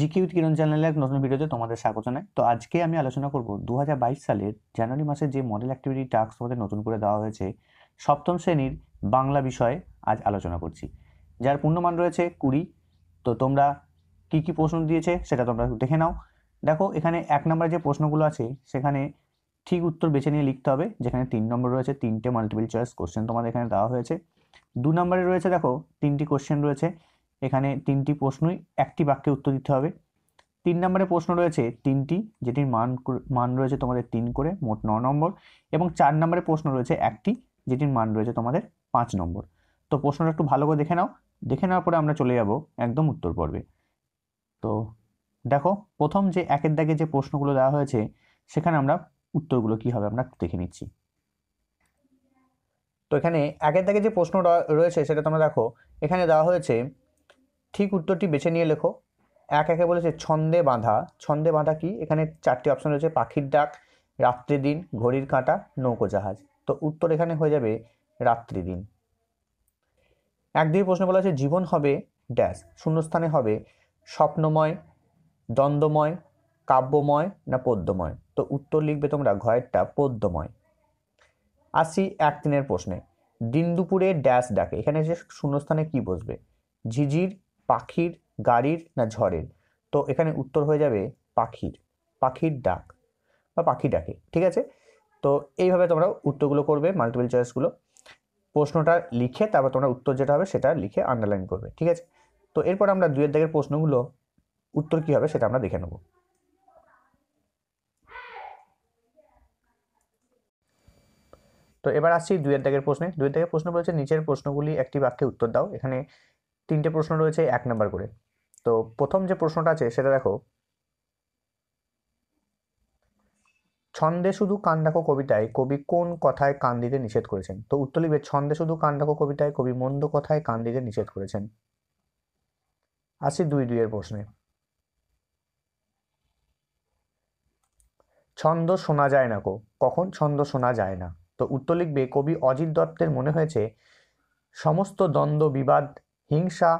GQ কিরণ চ্যানেলে এক নতুন ভিডিওতে তোমাদের স্বাগত জানাই তো আজকে আমি আলোচনা করব দু সালের জানুয়ারি মাসে যে মডেল অ্যাক্টিভিটি টাস্ক তোমাদের নতুন করে দেওয়া হয়েছে সপ্তম শ্রেণীর বাংলা বিষয়ে আজ আলোচনা করছি যার পূর্ণমান রয়েছে কুড়ি তো তোমরা কি কি প্রশ্ন দিয়েছে সেটা তোমরা দেখে নাও দেখো এখানে এক নম্বরে যে প্রশ্নগুলো আছে সেখানে ঠিক উত্তর বেছে নিয়ে লিখতে হবে যেখানে তিন নম্বর রয়েছে তিনটে মাল্টিপল চয়েস কোশ্চেন তোমাদের এখানে দেওয়া হয়েছে দু নম্বরে রয়েছে দেখো তিনটি কোশ্চেন রয়েছে এখানে তিনটি প্রশ্নই একটি বাক্যে উত্তর দিতে হবে তিন নম্বরে প্রশ্ন রয়েছে তিনটি যেটির মান মান রয়েছে তোমাদের তিন করে মোট ন নম্বর এবং চার নম্বরে প্রশ্ন রয়েছে একটি যেটির মান রয়েছে তোমাদের পাঁচ নম্বর তো প্রশ্নটা একটু ভালো করে দেখে নাও দেখে নেওয়ার পরে আমরা চলে যাব একদম উত্তর পর্বে তো দেখো প্রথম যে একের দাগে যে প্রশ্নগুলো দেওয়া হয়েছে সেখানে আমরা উত্তরগুলো কি হবে আমরা দেখে নিচ্ছি তো এখানে একের দাগে যে প্রশ্ন রয়েছে সেটা তোমরা দেখো এখানে দেওয়া হয়েছে ঠিক উত্তরটি বেছে নিয়ে লেখো এক একে বলেছে ছন্দে বাঁধা ছন্দে বাঁধা কি এখানে চারটি অপশন রয়েছে পাখির ডাক রাত্রি দিন ঘড়ির কাঁটা নৌকো জাহাজ তো উত্তর এখানে হয়ে যাবে রাত্রি দিন এক প্রশ্ন বলা আছে জীবন হবে ড্যাশ শূন্যস্থানে হবে স্বপ্নময় দ্বন্দ্বময় কাব্যময় না পদ্যময় তো উত্তর লিখবে তোমরা ঘরেরটা পদ্যময় আসি এক তিনের প্রশ্নে দিন দুপুরে ড্যাশ ডাকে এখানে যে শূন্যস্থানে কি বসবে ঝিঝির পাখির গাড়ির না ঝড়ের তো এখানে উত্তর হয়ে যাবে পাখির পাখির ডাক বা পাখি ডাকে ঠিক আছে তো এইভাবে তোমরা উত্তরগুলো করবে মাল্টিপল চয়েসগুলো প্রশ্নটা লিখে তারপর তোমরা উত্তর যেটা হবে সেটা লিখে আন্ডারলাইন করবে ঠিক আছে তো এরপর আমরা দুয়ের দাগের প্রশ্নগুলো উত্তর কী হবে সেটা আমরা দেখে নেব তো এবার আসছি দুয়ের দাগের প্রশ্নে দুয়ের দাগের প্রশ্ন বলছে নিচের প্রশ্নগুলি একটি বাক্যে উত্তর দাও এখানে তিনটে প্রশ্ন রয়েছে এক নাম্বার করে তো প্রথম যে প্রশ্নটা আছে সেটা দেখো ছন্দে শুধু কান্ডাকো কবিতায় কবি কোন কথায় কান দিতে নিষেধ করেছেন তো উত্তর লিখবে ছন্দে শুধু কান্ডাকো কবিতায় কবি মন্দ কথায় কান দিতে নিষেধ করেছেন আসি দুই দুইয়ের প্রশ্নে ছন্দ শোনা যায় না কো কখন ছন্দ শোনা যায় না তো উত্তর লিখবে কবি অজিত দত্তের মনে হয়েছে সমস্ত দ্বন্দ্ব বিবাদ হিংসা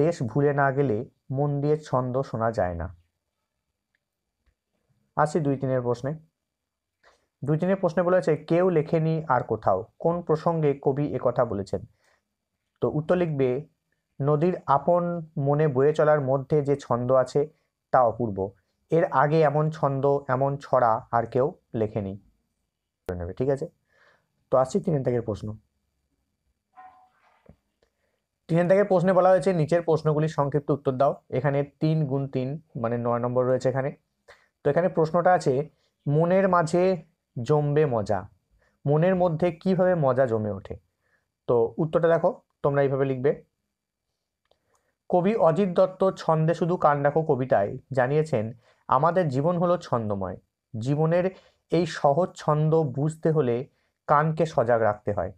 দেশ ভুলে না গেলে মন দিয়ে ছন্দ শোনা যায় না আসি দুই তিনের প্রশ্নে দুই তিনের প্রশ্নে বলেছে কেউ লেখেনি আর কোথাও কোন প্রসঙ্গে কবি কথা বলেছেন তো উত্তর লিখবে নদীর আপন মনে বয়ে চলার মধ্যে যে ছন্দ আছে তা অপূর্ব এর আগে এমন ছন্দ এমন ছড়া আর কেউ লেখেনি ঠিক আছে তো আসছি তিনের থেকে প্রশ্ন তিনের দাগের প্রশ্নে বলা হয়েছে নিচের প্রশ্নগুলি সংক্ষিপ্ত উত্তর দাও এখানে তিন গুণ তিন মানে নয় নম্বর রয়েছে এখানে তো এখানে প্রশ্নটা আছে মনের মাঝে জমবে মজা মনের মধ্যে কিভাবে মজা জমে ওঠে তো উত্তরটা দেখো তোমরা এইভাবে লিখবে কবি অজিত দত্ত ছন্দে শুধু কান কবিতায় জানিয়েছেন আমাদের জীবন হলো ছন্দময় জীবনের এই সহজ ছন্দ বুঝতে হলে কানকে সজাগ রাখতে হয়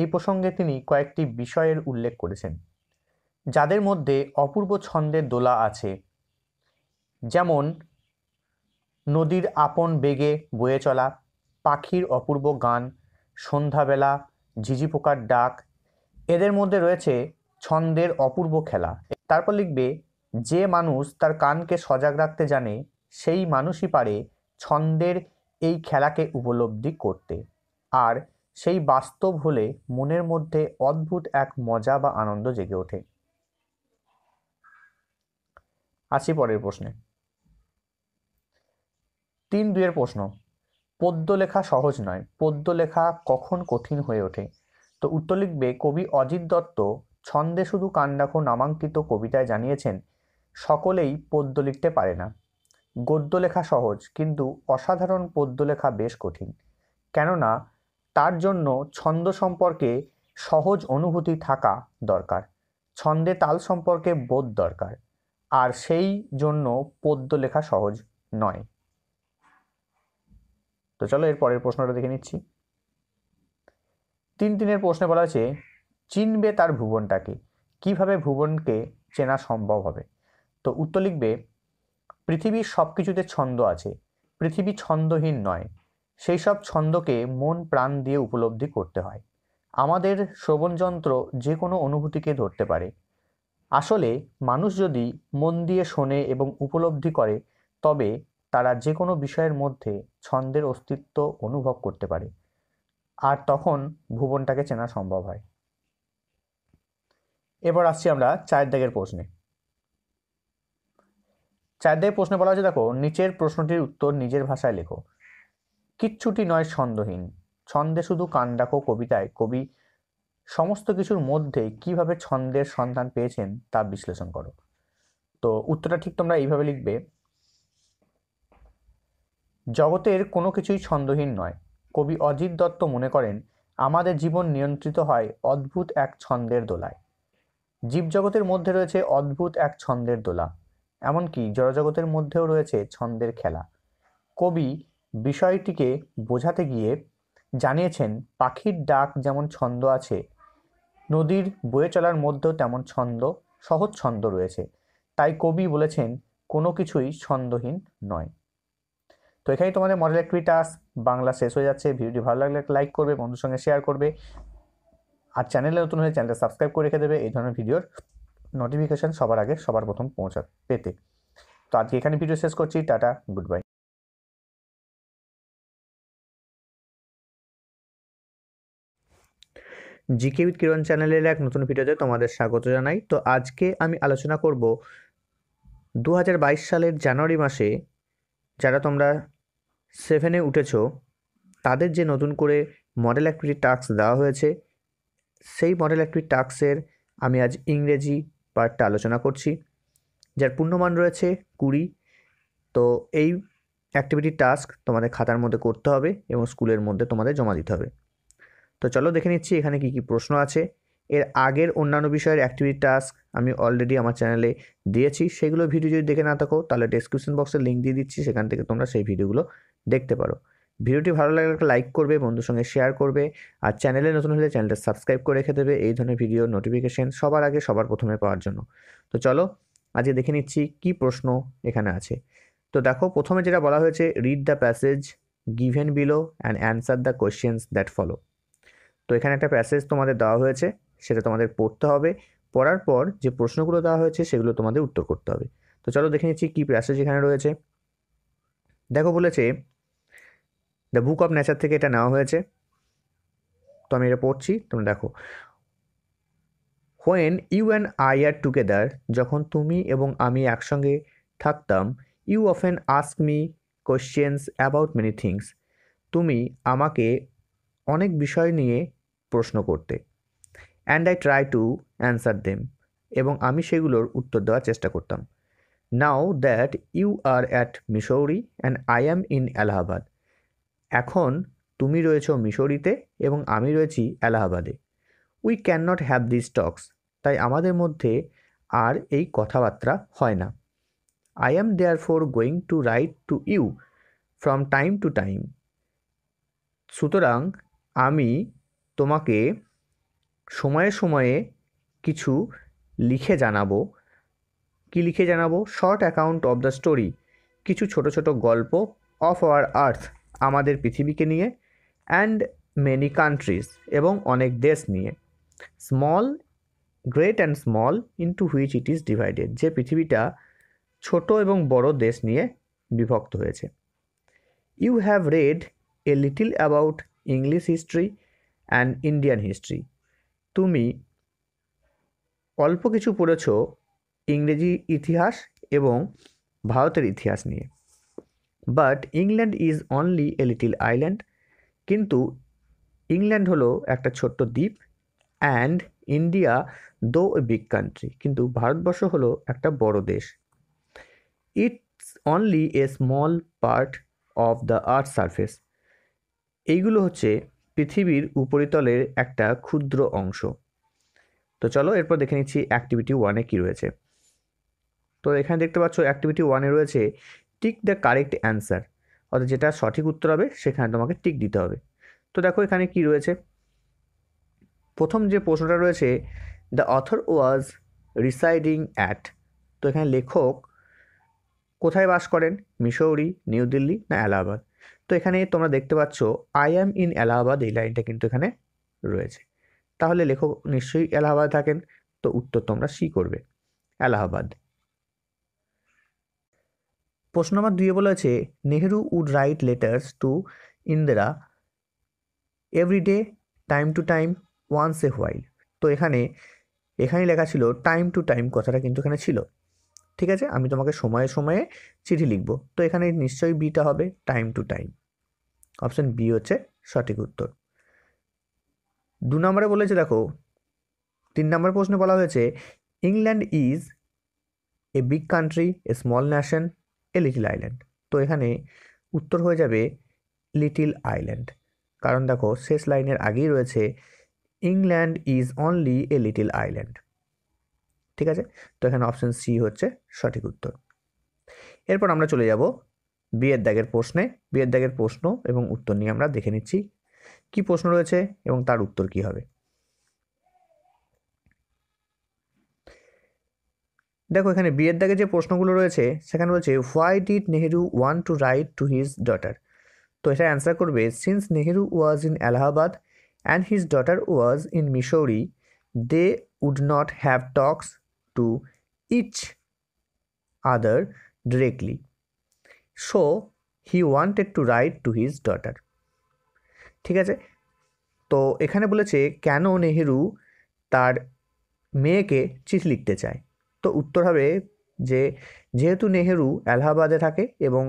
এই প্রসঙ্গে তিনি কয়েকটি বিষয়ের উল্লেখ করেছেন যাদের মধ্যে অপূর্ব ছন্দের দোলা আছে যেমন নদীর আপন বেগে বয়ে চলা পাখির অপূর্ব গান সন্ধ্যাবেলা ঝিঝি পোকার ডাক এদের মধ্যে রয়েছে ছন্দের অপূর্ব খেলা তারপর লিখবে যে মানুষ তার কানকে সজাগ রাখতে জানে সেই মানুষই পারে ছন্দের এই খেলাকে উপলব্ধি করতে আর সেই বাস্তব হলে মনের মধ্যে অদ্ভুত এক মজা বা আনন্দ জেগে ওঠে আসি পরের প্রশ্নে তিন দুয়ের প্রশ্ন পদ্য লেখা সহজ নয় পদ্য লেখা কখন কঠিন হয়ে ওঠে তো উত্তর লিখবে কবি অজিত দত্ত ছন্দে শুধু কান্ডাখো নামাঙ্কিত কবিতায় জানিয়েছেন সকলেই পদ্য লিখতে পারে না গদ্য লেখা সহজ কিন্তু অসাধারণ পদ্য লেখা বেশ কঠিন কেননা তার জন্য ছন্দ সম্পর্কে সহজ অনুভূতি থাকা দরকার ছন্দে তাল সম্পর্কে বোধ দরকার আর সেই জন্য পদ্য লেখা সহজ নয় তো চলো এর পরের প্রশ্নটা দেখে নিচ্ছি তিন তিনের প্রশ্নে বলা আছে চিনবে তার ভুবনটাকে কিভাবে ভুবনকে চেনা সম্ভব হবে তো উত্তর লিখবে পৃথিবীর সব কিছুতে ছন্দ আছে পৃথিবী ছন্দহীন নয় সেই সব ছন্দকে মন প্রাণ দিয়ে উপলব্ধি করতে হয় আমাদের শ্রবণযন্ত্র যে কোনো অনুভূতিকে ধরতে পারে আসলে মানুষ যদি মন দিয়ে শোনে এবং উপলব্ধি করে তবে তারা যে কোনো বিষয়ের মধ্যে ছন্দের অস্তিত্ব অনুভব করতে পারে আর তখন ভুবনটাকে চেনা সম্ভব হয় এবার আসছি আমরা চায়ের দাগের প্রশ্নে চায়ের দাগের প্রশ্নে বলা হয়েছে দেখো নিচের প্রশ্নটির উত্তর নিজের ভাষায় লেখো কিচ্ছুটি নয় ছন্দহীন ছন্দে শুধু কান্ডাকো কবিতায় কবি সমস্ত কিছুর মধ্যে কিভাবে ছন্দের সন্ধান পেয়েছেন তা বিশ্লেষণ করো তো উত্তরটা ঠিক তোমরা এইভাবে লিখবে জগতের কোনো কিছুই ছন্দহীন নয় কবি অজিত দত্ত মনে করেন আমাদের জীবন নিয়ন্ত্রিত হয় অদ্ভুত এক ছন্দের দোলায় জীবজগতের মধ্যে রয়েছে অদ্ভুত এক ছন্দের দোলা এমনকি জড়জগতের মধ্যেও রয়েছে ছন্দের খেলা কবি বিষয়টিকে বোঝাতে গিয়ে জানিয়েছেন পাখির ডাক যেমন ছন্দ আছে নদীর বয়ে চলার মধ্যেও তেমন ছন্দ সহজ ছন্দ রয়েছে তাই কবি বলেছেন কোনো কিছুই ছন্দহীন নয় তো এখানেই তোমাদের মডেল টাস্ক বাংলা শেষ হয়ে যাচ্ছে ভিডিওটি ভালো লাগলে লাইক করবে বন্ধুর সঙ্গে শেয়ার করবে আর চ্যানেলে নতুন হলে চ্যানেলটা সাবস্ক্রাইব করে রেখে দেবে এই ধরনের ভিডিওর নোটিফিকেশান সবার আগে সবার প্রথম পৌঁছা পেতে তো আজকে এখানে ভিডিও শেষ করছি tata good bye GK with Kiran চ্যানেলের এক নতুন ভিডিওতে তোমাদের স্বাগত জানাই তো আজকে আমি আলোচনা করব দু সালের জানুয়ারি মাসে যারা তোমরা সেভেনে উঠেছ তাদের যে নতুন করে মডেল অ্যাক্টিভিটি টাস্ক দেওয়া হয়েছে সেই মডেল অ্যাক্টিভিটি টাস্কের আমি আজ ইংরেজি পার্টটা আলোচনা করছি যার পূর্ণমান রয়েছে কুড়ি তো এই অ্যাক্টিভিটি টাস্ক তোমাদের খাতার মধ্যে করতে হবে এবং স্কুলের মধ্যে তোমাদের জমা দিতে হবে তো চলো দেখে নিচ্ছি এখানে কি কি প্রশ্ন আছে এর আগের অন্যান্য বিষয়ের অ্যাক্টিভিটি টাস্ক আমি অলরেডি আমার চ্যানেলে দিয়েছি সেগুলো ভিডিও যদি দেখে না থাকো তাহলে ডিসক্রিপশন বক্সে লিঙ্ক দিয়ে দিচ্ছি সেখান থেকে তোমরা সেই ভিডিওগুলো দেখতে পারো ভিডিওটি ভালো লাগলে একটা লাইক করবে বন্ধুর সঙ্গে শেয়ার করবে আর চ্যানেলে নতুন হলে চ্যানেলটা সাবস্ক্রাইব করে রেখে দেবে এই ধরনের ভিডিও নোটিফিকেশন সবার আগে সবার প্রথমে পাওয়ার জন্য তো চলো আজকে দেখে নিচ্ছি কি প্রশ্ন এখানে আছে তো দেখো প্রথমে যেটা বলা হয়েছে read the passage given below and answer the questions that follow তো এখানে একটা প্যাসেজ তোমাদের দেওয়া হয়েছে সেটা তোমাদের পড়তে হবে পড়ার পর যে প্রশ্নগুলো দেওয়া হয়েছে সেগুলো তোমাদের উত্তর করতে হবে তো চলো দেখে নিচ্ছি কী প্যাসেজ এখানে রয়েছে দেখো বলেছে দ্য বুক অফ নেচার থেকে এটা নেওয়া হয়েছে তো আমি এটা পড়ছি তোমরা দেখো when you and I are together যখন তুমি এবং আমি একসঙ্গে থাকতাম you often ask me questions about many things তুমি আমাকে অনেক বিষয় নিয়ে প্রশ্ন করতে and I try to answer them এবং আমি সেগুলোর উত্তর দেওয়ার চেষ্টা করতাম now that you are at Missouri and I am in Allahabad এখন তুমি রয়েছো মিশৌরিতে এবং আমি রয়েছি এলাহাবাদে we can not have this talks তাই আমাদের মধ্যে আর এই কথাবার্তা হয় না I am therefore going to write to you from time to time সুতরাং আমি তোমাকে সময়ে সময়ে কিছু লিখে জানাবো কি লিখে জানাবো short account of the story কিছু ছোট ছোট গল্প অফ আওয়ার আর্থ আমাদের পৃথিবীকে নিয়ে অ্যান্ড মেনি কান্ট্রিজ এবং অনেক দেশ নিয়ে small great and small into which it is divided যে পৃথিবীটা ছোট এবং বড় দেশ নিয়ে বিভক্ত হয়েছে you have read a little about English history and Indian history তুমি অল্প কিছু পড়েছ ইংরেজি ইতিহাস এবং ভারতের ইতিহাস নিয়ে but England is only a little island কিন্তু ইংল্যান্ড হলো একটা ছোট্ট দ্বীপ অ্যান্ড ইন্ডিয়া দো এ বিগ কান্ট্রি কিন্তু ভারতবর্ষ হলো একটা বড় দেশ it's only a small part of the earth surface এইগুলো হচ্ছে পৃথিবীর উপরিতলের একটা ক্ষুদ্র অংশ তো চলো এরপর দেখে নিচ্ছি অ্যাক্টিভিটি ওয়ানে কী রয়েছে তো এখানে দেখতে পাচ্ছ অ্যাক্টিভিটি ওয়ানে রয়েছে টিক দ্য কারেক্ট অ্যান্সার অর্থাৎ যেটা সঠিক উত্তর হবে সেখানে তোমাকে টিক দিতে হবে তো দেখো এখানে কি রয়েছে প্রথম যে প্রশ্নটা রয়েছে the author was residing at তো এখানে লেখক কোথায় বাস করেন মিশৌরি নিউ দিল্লি না এলাহাবাদ তো এখানে তোমরা দেখতে পাচ্ছ আই অ্যাম ইন এলাহাবাদ এই লাইনটা কিন্তু এখানে রয়েছে তাহলে লেখক নিশ্চয়ই এলাহাবাদ থাকেন তো উত্তর তোমরা সি করবে এলাহাবাদ প্রশ্ন নম্বর দুইয়ে বলেছে Nehru would write letters to Indira everyday time to time once a while তো এখানে এখানে লেখা ছিল টাইম টু টাইম কথাটা কিন্তু এখানে ছিল ঠিক আছে আমি তোমাকে সময়ে সময়ে চিঠি লিখব তো এখানে নিশ্চয়ই বিটা হবে time to time option B হচ্ছে সঠিক উত্তর দু নম্বরে বলেছে দেখো তিন নম্বর প্রশ্নে বলা হয়েছে England is a big country a small nation a little island তো এখানে উত্তর হয়ে যাবে লিটিল আইল্যান্ড কারণ দেখো শেষ লাইনের আগেই রয়েছে England is only a little island ঠিক আছে তো এখানে অপশান সি হচ্ছে সঠিক উত্তর এরপর আমরা চলে যাব বিয়ের দাগের প্রশ্নে বিয়ের দাগের প্রশ্ন এবং উত্তর নিয়ে আমরা দেখে নিচ্ছি কি প্রশ্ন রয়েছে এবং তার উত্তর কি হবে দেখো এখানে বিয়ের দাগে যে প্রশ্নগুলো রয়েছে সেখানে বলছে why did Nehru want to write to his daughter তো এটা অ্যান্সার করবে since Nehru was in Allahabad and his daughter was in Mussoorie they would not have talks to each other directly. So he wanted to write to his daughter. ঠিক আছে তো এখানে বলেছে কেন নেহেরু তার মেয়েকে চিঠি লিখতে চায় তো উত্তর হবে যে যেহেতু নেহেরু এলাহাবাদে থাকে এবং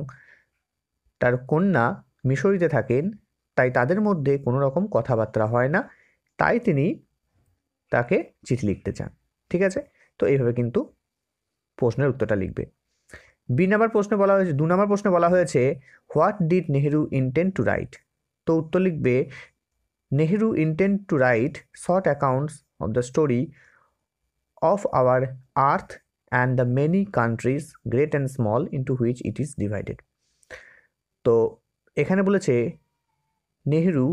তার কন্যা মিশরিতে থাকেন তাই তাদের মধ্যে কোনো রকম কথাবার্তা হয় না তাই তিনি তাকে চিঠি লিখতে চান ঠিক আছে তো এইভাবে কিন্তু প্রশ্নের উত্তরটা লিখবে বি নাম্বার প্রশ্নে বলা হয়েছে দু নাম্বার প্রশ্নে বলা হয়েছে what did Nehru intent to write তো উত্তর লিখবে Nehru intent to write short accounts of the story of our earth and the many countries great and small into which it is divided তো এখানে বলেছে নেহেরু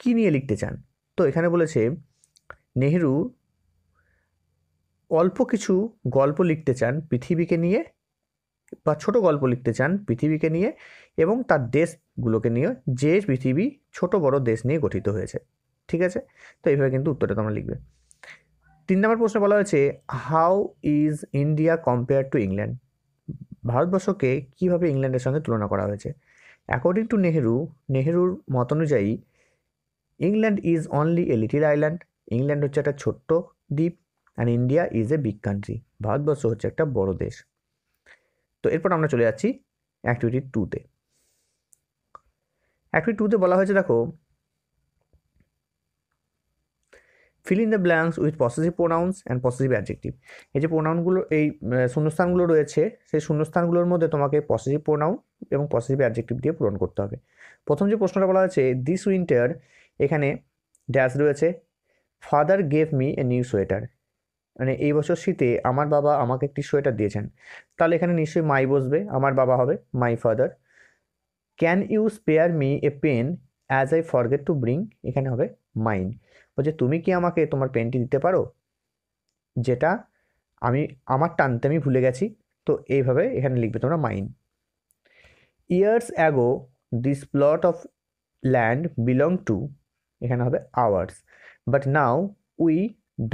কী নিয়ে লিখতে চান তো এখানে বলেছে নেহেরু অল্প কিছু গল্প লিখতে চান পৃথিবীকে নিয়ে বা ছোট গল্প লিখতে চান পৃথিবীকে নিয়ে এবং তার দেশগুলোকে নিয়ে যে পৃথিবী ছোট বড় দেশ নিয়ে গঠিত হয়েছে ঠিক আছে তো এইভাবে কিন্তু উত্তরটা তোমরা লিখবে তিন নম্বর প্রশ্নে বলা হয়েছে how is India compare to England ভারতবর্ষকে কীভাবে ইংল্যান্ডের সঙ্গে তুলনা করা হয়েছে অ্যাকর্ডিং টু নেহেরু নেহেরুর মত অনুযায়ী England is only a little island England হচ্ছে একটা ছোট্ট দ্বীপ and India is a big country Bharatvarsha হচ্ছে একটা বড় দেশ তো এরপর আমরা চলে যাচ্ছি অ্যাক্টিভিটি টুতে অ্যাক্টিভিটি টুতে বলা হয়েছে দেখো fill in the blanks with possessive pronouns and possessive adjective এই যে প্রোনাউনগুলো এই শূন্যস্থানগুলো রয়েছে সেই শূন্যস্থানগুলোর মধ্যে তোমাকে পসেসিভ প্রোনাউন এবং পসিটিভ অ্যাডজেক্টিভ দিয়ে পূরণ করতে হবে প্রথম যে প্রশ্নটা বলা হয়েছে দিস উইন্টার এখানে ড্যাশ রয়েছে father gave me a new sweater মানে এই বছর শীতে আমার বাবা আমাকে একটি সোয়েটার দিয়েছেন তাহলে এখানে নিশ্চয়ই মাই বসবে আমার বাবা হবে my father can you spare me a pen as I forget to bring এখানে হবে মাইন বলছে তুমি কি আমাকে তোমার পেনটি দিতে পারো যেটা আমি আমার টানতে আমি ভুলে গেছি তো এইভাবে এখানে লিখবে তোমরা mine years ago this plot of land belong to এখানে হবে ours but now we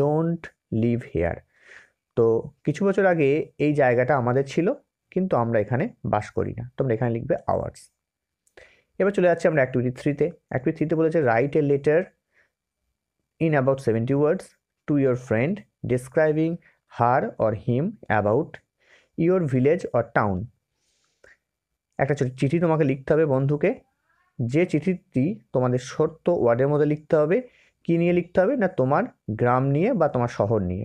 don't live here তো কিছু বছর আগে এই জায়গাটা আমাদের ছিল কিন্তু আমরা এখানে বাস করি না তোমরা এখানে লিখবে আওয়ার্স এবার চলে যাচ্ছি আমরা অ্যাক্টিভিটি থ্রিতে অ্যাক্টিভিটি থ্রিতে বলেছে write a letter in about seventy words to your friend describing her or him about your village or town একটা চিঠি তোমাকে লিখতে হবে বন্ধুকে যে চিঠিটি তোমাদের সত্য ওয়ার্ডের মধ্যে লিখতে হবে কি নিয়ে লিখতে হবে না তোমার গ্রাম নিয়ে বা তোমার শহর নিয়ে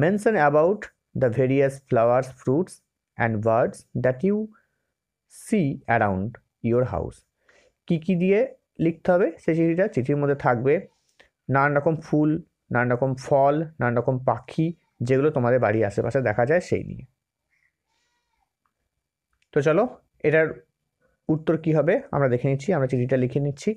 mention about the various flowers fruits and birds that you see around your house কী কী দিয়ে লিখতে হবে সেই চিঠিটা চিঠির মধ্যে থাকবে নানান রকম ফুল নানান রকম ফল নানান রকম পাখি যেগুলো তোমাদের বাড়ির আশেপাশে দেখা যায় সেই নিয়ে তো চলো এটার উত্তর কি হবে আমরা দেখে নিচ্ছি আমরা চিঠিটা লিখে নিচ্ছি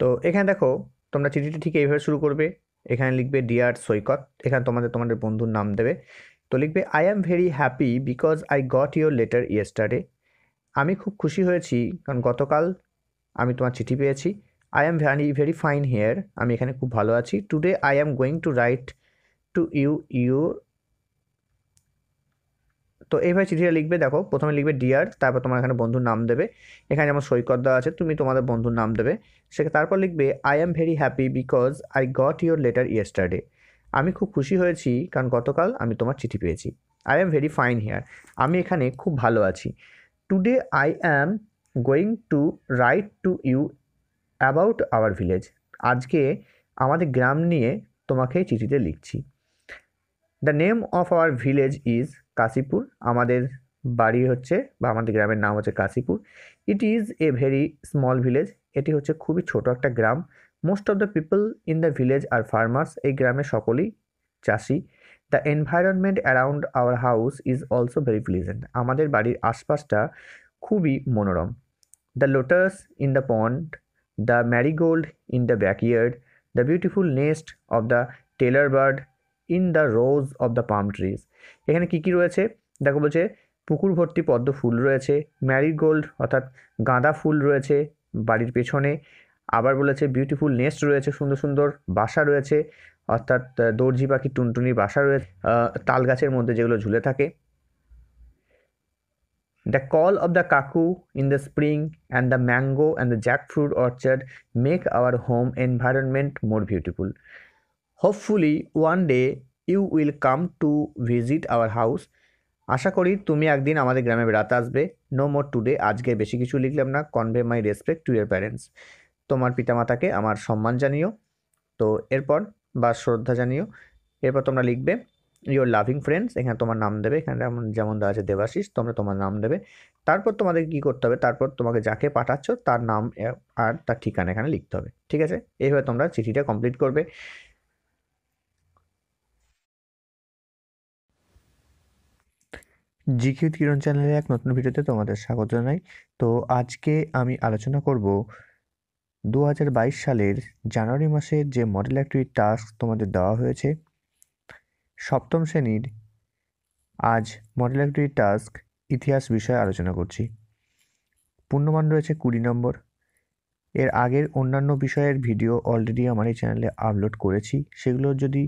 তো এখানে দেখো তোমরা চিঠিটি ঠিক এইভাবে শুরু করবে এখানে লিখবে ডিয়ার সৈকত এখানে তোমাদের তোমাদের বন্ধুর নাম দেবে তো লিখবে I am very happy because I got your letter yesterday আমি খুব খুশি হয়েছি কারণ গতকাল আমি তোমার চিঠি পেয়েছি I am very very fine here আমি এখানে খুব ভালো আছি today I am going to write to you your তো এইভাবে চিঠিটা লিখবে দেখো প্রথমে লিখবে ডিয়ার তারপর তোমার এখানে বন্ধুর নাম দেবে এখানে যেমন সৈকত দেওয়া আছে তুমি তোমাদের বন্ধুর নাম দেবে সে তারপর লিখবে I am very happy because I got your letter yesterday আমি খুব খুশি হয়েছি কারণ গতকাল আমি তোমার চিঠি পেয়েছি I am very fine here আমি এখানে খুব ভালো আছি today I am going to write to you about our village আজকে আমাদের গ্রাম নিয়ে তোমাকে চিঠিতে লিখছি the name of our village is Kashipur আমাদের বাড়ি হচ্ছে বা আমাদের গ্রামের নাম হচ্ছে Kashipur it is a very small village এটি হচ্ছে খুবই ছোট একটা গ্রাম most of the people in the village are farmers এই গ্রামে সকলেই চাষি the environment around our house is also very pleasant আমাদের বাড়ির আশপাশটা খুবই মনোরম the lotus in the pond the marigold in the backyard the beautiful nest of the tailor bird in the rows of the palm trees এখানে কি কি রয়েছে দেখো বলছে পুকুর ভর্তি পদ্ম ফুল রয়েছে ম্যারিগোল্ড অর্থাৎ গাঁদা ফুল রয়েছে বাড়ির পেছনে আবার বলেছে বিউটিফুল নেস্ট রয়েছে সুন্দর সুন্দর বাসা রয়েছে অর্থাৎ দর্জি পাখি টুনটুনির বাসা রয়েছে তাল গাছের মধ্যে যেগুলো ঝুলে থাকে the call of the cuckoo in the spring and the mango and the fruit orchard make our home environment more beautiful hopefully one day you will come to visit our house আশা করি তুমি একদিন আমাদের গ্রামে বেড়াতে আসবে no more today আজকে বেশি কিছু লিখলাম না convey my respect to your parents তোমার পিতামাতাকে আমার সম্মান জানিও তো এরপর বা শ্রদ্ধা জানিও এরপর তোমরা লিখবে ইওর লাভিং ফ্রেন্ডস এখানে তোমার নাম দেবে এখানে যেমন দেওয়া আছে দেবাশিস তোমরা তোমার নাম দেবে তারপর তোমাদের কি করতে হবে তারপর তোমাকে যাকে পাঠাচ্ছ তার নাম আর তার ঠিকানা এখানে লিখতে হবে ঠিক আছে এইভাবে তোমরা চিঠিটা কমপ্লিট করবে জিকে কিরণ চ্যানেলে এক নতুন ভিডিওতে তোমাদের স্বাগত জানাই তো আজকে আমি আলোচনা করব দু সালের জানুয়ারি মাসে যে মডেল অ্যাক্টিভ টাস্ক তোমাদের দেওয়া হয়েছে সপ্তম শ্রেণীর আজ মডেল অ্যাক্টিভ টাস্ক ইতিহাস বিষয়ে আলোচনা করছি পূর্ণমান রয়েছে কুড়ি নম্বর এর আগের অন্যান্য বিষয়ের ভিডিও অলরেডি আমার এই চ্যানেলে আপলোড করেছি সেগুলো যদি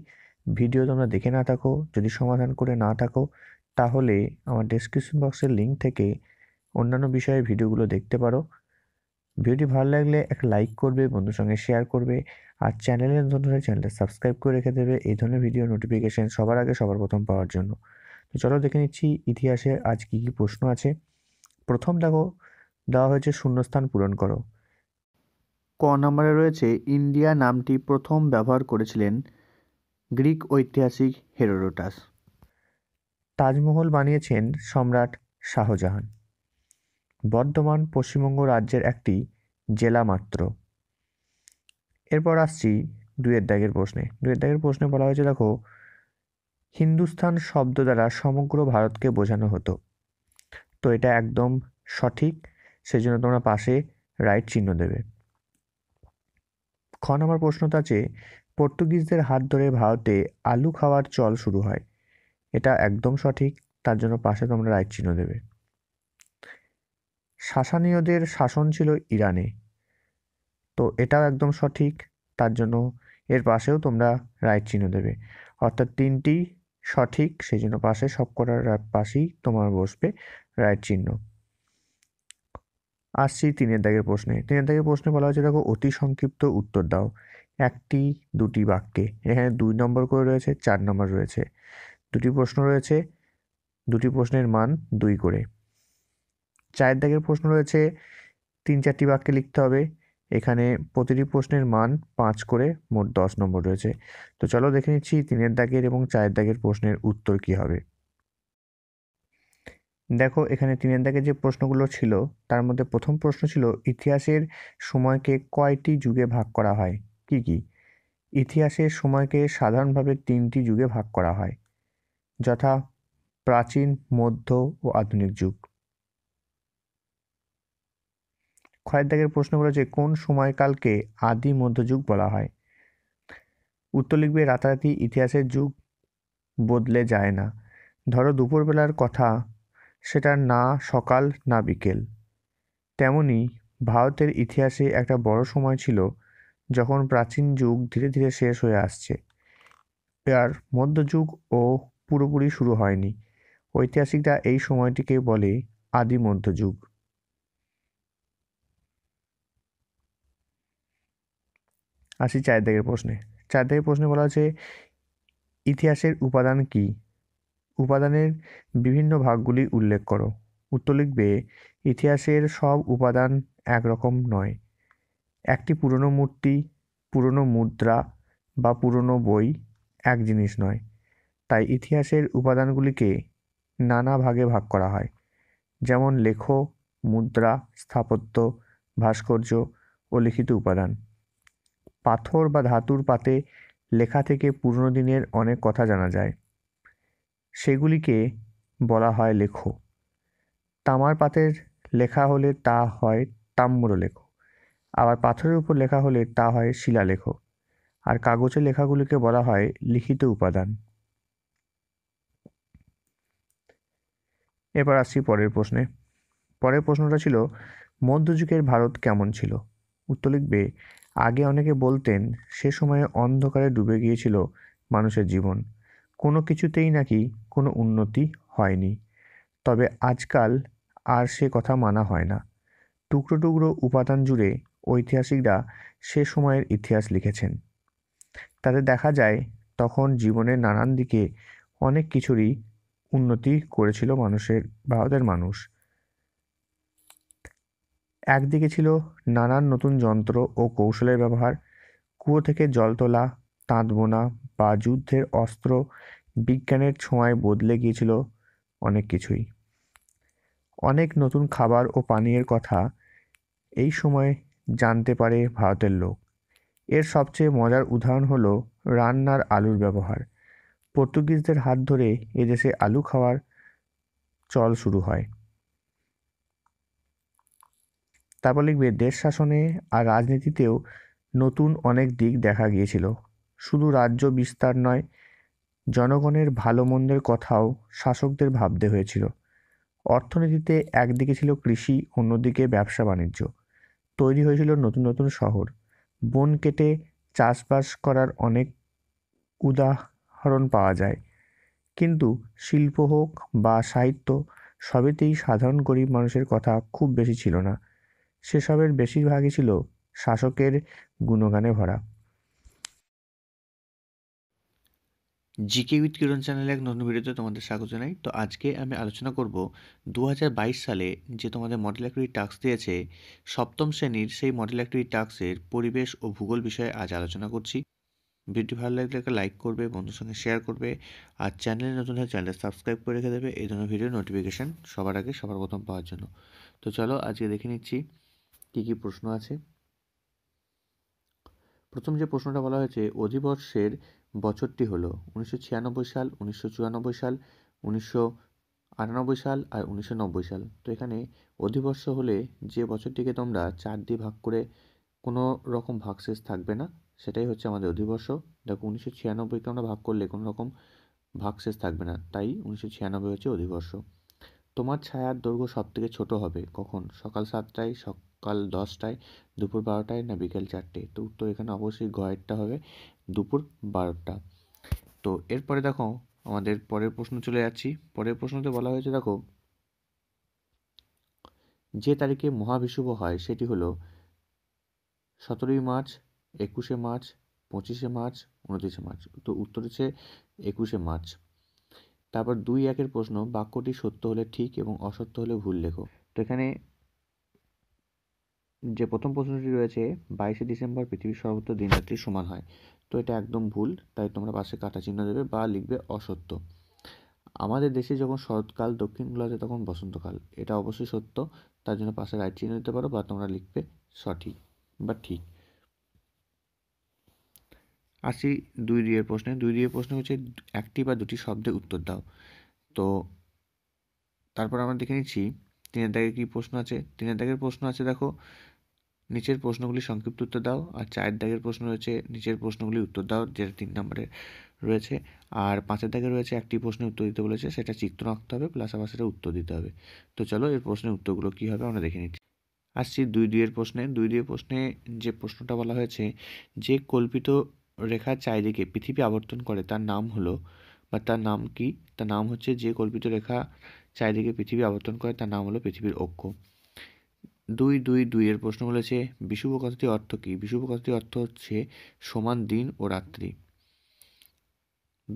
ভিডিও তোমরা দেখে না থাকো যদি সমাধান করে না থাকো তাহলে আমার ডিসক্রিপশন বক্সের লিঙ্ক থেকে অন্যান্য বিষয়ে ভিডিওগুলো দেখতে পারো ভিডিওটি ভালো লাগলে এক লাইক করবে বন্ধুর সঙ্গে শেয়ার করবে আর চ্যানেলের ধরনের চ্যানেলটা সাবস্ক্রাইব করে রেখে দেবে এই ধরনের ভিডিও নোটিফিকেশান সবার আগে সবার প্রথম পাওয়ার জন্য তো চলো দেখে নিচ্ছি ইতিহাসে আজ কী কী প্রশ্ন আছে প্রথম দেখো দেওয়া হয়েছে শূন্যস্থান পূরণ করো ক নম্বরে রয়েছে ইন্ডিয়া নামটি প্রথম ব্যবহার করেছিলেন গ্রিক ঐতিহাসিক হেরোডোটাস তাজমহল বানিয়েছেন সম্রাট শাহজাহান বর্ধমান পশ্চিমবঙ্গ রাজ্যের একটি জেলা মাত্র এরপর আসছি দুয়ের দাগের প্রশ্নে দুয়ের দাগের প্রশ্নে বলা হয়েছে দেখো হিন্দুস্থান শব্দ দ্বারা সমগ্র ভারতকে বোঝানো হতো তো এটা একদম সঠিক সেই জন্য তোমরা পাশে রাইট চিহ্ন দেবে খ আমার প্রশ্নটা আছে পর্তুগিজদের হাত ধরে ভারতে আলু খাওয়ার চল শুরু হয় এটা একদম সঠিক তার জন্য পাশে তোমরা রাইট চিহ্ন দেবে শাসানীয়দের শাসন ছিল ইরানে তো এটাও একদম সঠিক তার জন্য এর পাশেও তোমরা রাইট চিহ্ন দেবে অর্থাৎ তিনটি সঠিক সেই জন্য পাশে সবকটার পাশেই তোমার বসবে রাইট চিহ্ন আসছি তিনের দাগের প্রশ্নে তিনের দাগের প্রশ্নে বলা হয়েছে দেখো অতি সংক্ষিপ্ত উত্তর দাও একটি দুটি বাক্যে এখানে দুই নম্বর করে রয়েছে চার নম্বর রয়েছে দুটি প্রশ্ন রয়েছে দুটি প্রশ্নের মান দুই করে চায়ের দাগের প্রশ্ন রয়েছে তিন চারটি বাক্যে লিখতে হবে এখানে প্রতিটি প্রশ্নের মান পাঁচ করে মোট দশ নম্বর রয়েছে তো চলো দেখে নিচ্ছি তিনের দাগের এবং চায়ের দাগের প্রশ্নের উত্তর কি হবে দেখো এখানে তিনের দাগে যে প্রশ্নগুলো ছিল তার মধ্যে প্রথম প্রশ্ন ছিল ইতিহাসের সময়কে কয়টি যুগে ভাগ করা হয় কি কি ইতিহাসের সময়কে সাধারণভাবে তিনটি যুগে ভাগ করা হয় যথা প্রাচীন মধ্য ও আধুনিক যুগ খয়ের প্রশ্ন করেছে কোন সময়কালকে আদি মধ্যযুগ বলা হয় উত্তর লিখবে রাতারাতি ইতিহাসের যুগ বদলে যায় না ধরো দুপুরবেলার কথা সেটা না সকাল না বিকেল তেমনি ভারতের ইতিহাসে একটা বড় সময় ছিল যখন প্রাচীন যুগ ধীরে ধীরে শেষ হয়ে আসছে আর মধ্যযুগ ও পুরোপুরি শুরু হয়নি ঐতিহাসিকরা এই সময়টিকে বলে আদি মধ্যযুগ আসি চারদিকের প্রশ্নে চারদিকের প্রশ্নে বলা হচ্ছে ইতিহাসের উপাদান কি উপাদানের বিভিন্ন ভাগগুলি উল্লেখ করো উত্তর লিখবে ইতিহাসের সব উপাদান একরকম নয় একটি পুরনো মূর্তি পুরনো মুদ্রা বা পুরনো বই এক জিনিস নয় তাই ইতিহাসের উপাদানগুলিকে নানা ভাগে ভাগ করা হয় যেমন লেখ মুদ্রা স্থাপত্য ভাস্কর্য ও লিখিত উপাদান পাথর বা ধাতুর পাতে লেখা থেকে পুরনো দিনের অনেক কথা জানা যায় সেগুলিকে বলা হয় লেখ তামার পাতের লেখা হলে তা হয় তাম্রলেখ আবার পাথরের উপর লেখা হলে তা হয় শিলালেখ আর কাগজে লেখাগুলিকে বলা হয় লিখিত উপাদান এবার আসছি পরের প্রশ্নে পরের প্রশ্নটা ছিল মধ্যযুগের ভারত কেমন ছিল উত্তর লিখবে আগে অনেকে বলতেন সে সময়ে অন্ধকারে ডুবে গিয়েছিল মানুষের জীবন কোনো কিছুতেই নাকি কোনো উন্নতি হয়নি তবে আজকাল আর সে কথা মানা হয় না টুকরো টুকরো উপাদান জুড়ে ঐতিহাসিকরা সে সময়ের ইতিহাস লিখেছেন তাতে দেখা যায় তখন জীবনের নানান দিকে অনেক কিছুরই উন্নতি করেছিল মানুষের ভারতের মানুষ একদিকে ছিল নানান নতুন যন্ত্র ও কৌশলের ব্যবহার কুয়ো থেকে জল তোলা তাঁত বোনা বা যুদ্ধের অস্ত্র বিজ্ঞানের ছোঁয়ায় বদলে গিয়েছিল অনেক কিছুই অনেক নতুন খাবার ও পানীয়ের কথা এই সময় জানতে পারে ভারতের লোক এর সবচেয়ে মজার উদাহরণ হলো রান্নার আলুর ব্যবহার পর্তুগিজদের হাত ধরে এদেশে আলু খাওয়ার চল শুরু হয় তারপর লিখবে দেশ শাসনে আর রাজনীতিতেও নতুন অনেক দিক দেখা গিয়েছিল শুধু রাজ্য বিস্তার নয় জনগণের ভালো মন্দের কথাও শাসকদের ভাবতে হয়েছিল অর্থনীতিতে একদিকে ছিল কৃষি অন্যদিকে ব্যবসা বাণিজ্য তৈরি হয়েছিল নতুন নতুন শহর বন কেটে চাষবাস করার অনেক উদাহ উদাহরণ পাওয়া যায় কিন্তু শিল্প হোক বা সাহিত্য সবেতেই সাধারণ গরিব মানুষের কথা খুব বেশি ছিল না সেসবের বেশিরভাগই ছিল শাসকের গুণগানে ভরা জিকে উইথ কিরণ চ্যানেল এক নতুন ভিডিওতে তোমাদের স্বাগত জানাই তো আজকে আমি আলোচনা করব দু সালে যে তোমাদের মডেল অ্যাক্টিভিটি টাস্ক দিয়েছে সপ্তম শ্রেণীর সেই মডেল অ্যাক্টিভিটি টাস্কের পরিবেশ ও ভূগোল বিষয়ে আজ আলোচনা করছি ভিডিও ভালো লাগলে একটা লাইক করবে বন্ধুর সঙ্গে শেয়ার করবে আর চ্যানেলে নতুন হয় চ্যানেলটা সাবস্ক্রাইব করে রেখে দেবে এই ধরনের ভিডিও নোটিফিকেশান সবার আগে সবার প্রথম পাওয়ার জন্য তো চলো আজকে দেখে নিচ্ছি কী কী প্রশ্ন আছে প্রথম যে প্রশ্নটা বলা হয়েছে অধিবর্ষের বছরটি হলো উনিশশো ছিয়ানব্বই সাল উনিশশো চুরানব্বই সাল উনিশশো আটানব্বই সাল আর উনিশশো নব্বই সাল তো এখানে অধিবর্ষ হলে যে বছরটিকে তোমরা চার দিয়ে ভাগ করে কোনো রকম ভাগশেষ থাকবে না সেটাই হচ্ছে আমাদের অধিবর্ষ দেখো উনিশশো ছিয়ানব্বইকে আমরা ভাগ করলে কোনো রকম ভাগ শেষ থাকবে না তাই উনিশশো ছিয়ানব্বই হচ্ছে অধিবর্ষ তোমার ছায়ার দৈর্ঘ্য সব থেকে ছোটো হবে কখন সকাল সাতটায় সকাল দশটায় দুপুর বারোটায় না বিকেল চারটে তো উত্তর এখানে অবশ্যই গয়েরটা হবে দুপুর বারোটা তো এরপরে দেখো আমাদের পরের প্রশ্ন চলে যাচ্ছি পরের প্রশ্নতে বলা হয়েছে দেখো যে তারিখে মহাবিষুভ হয় সেটি হলো সতেরোই মার্চ একুশে মার্চ পঁচিশে মার্চ উনত্রিশে মার্চ তো উত্তর হচ্ছে একুশে মার্চ তারপর দুই একের প্রশ্ন বাক্যটি সত্য হলে ঠিক এবং অসত্য হলে ভুল লেখো তো এখানে যে প্রথম প্রশ্নটি রয়েছে বাইশে ডিসেম্বর পৃথিবীর সর্বোচ্চ দিনরাত্রি সমান হয় তো এটা একদম ভুল তাই তোমরা পাশে কাটা চিহ্ন দেবে বা লিখবে অসত্য আমাদের দেশে যখন শরৎকাল দক্ষিণ গোলার্ধে তখন বসন্তকাল এটা অবশ্যই সত্য তার জন্য পাশে রাইট চিহ্ন দিতে পারো বা তোমরা লিখবে সঠিক বা ঠিক আসি দুই দুইয়ের প্রশ্নে দুই দিয়ে প্রশ্ন হচ্ছে একটি বা দুটি শব্দে উত্তর দাও তো তারপর আমরা দেখে নিচ্ছি তিনের দাগের কী প্রশ্ন আছে তিনের দাগের প্রশ্ন আছে দেখো নিচের প্রশ্নগুলি সংক্ষিপ্ত উত্তর দাও আর চায়ের দাগের প্রশ্ন রয়েছে নিচের প্রশ্নগুলি উত্তর দাও যেটা তিন নম্বরে রয়েছে আর পাঁচের দাগে রয়েছে একটি প্রশ্নের উত্তর দিতে বলেছে সেটা চিত্র আঁকতে হবে প্লাস আবার সেটা উত্তর দিতে হবে তো চলো এর প্রশ্নের উত্তরগুলো কী হবে আমরা দেখে নিচ্ছি আসছি দুই দুইয়ের প্রশ্নে দুই দুইয়ের প্রশ্নে যে প্রশ্নটা বলা হয়েছে যে কল্পিত রেখার চারিদিকে পৃথিবী আবর্তন করে তার নাম হলো বা তার নাম কি তার নাম হচ্ছে যে কল্পিত রেখা চারিদিকে পৃথিবী আবর্তন করে তার নাম হলো পৃথিবীর অক্ষ দুই দুই দুই এর প্রশ্ন বলেছে বিষুব অর্থ কী বিষুব অর্থ হচ্ছে সমান দিন ও রাত্রি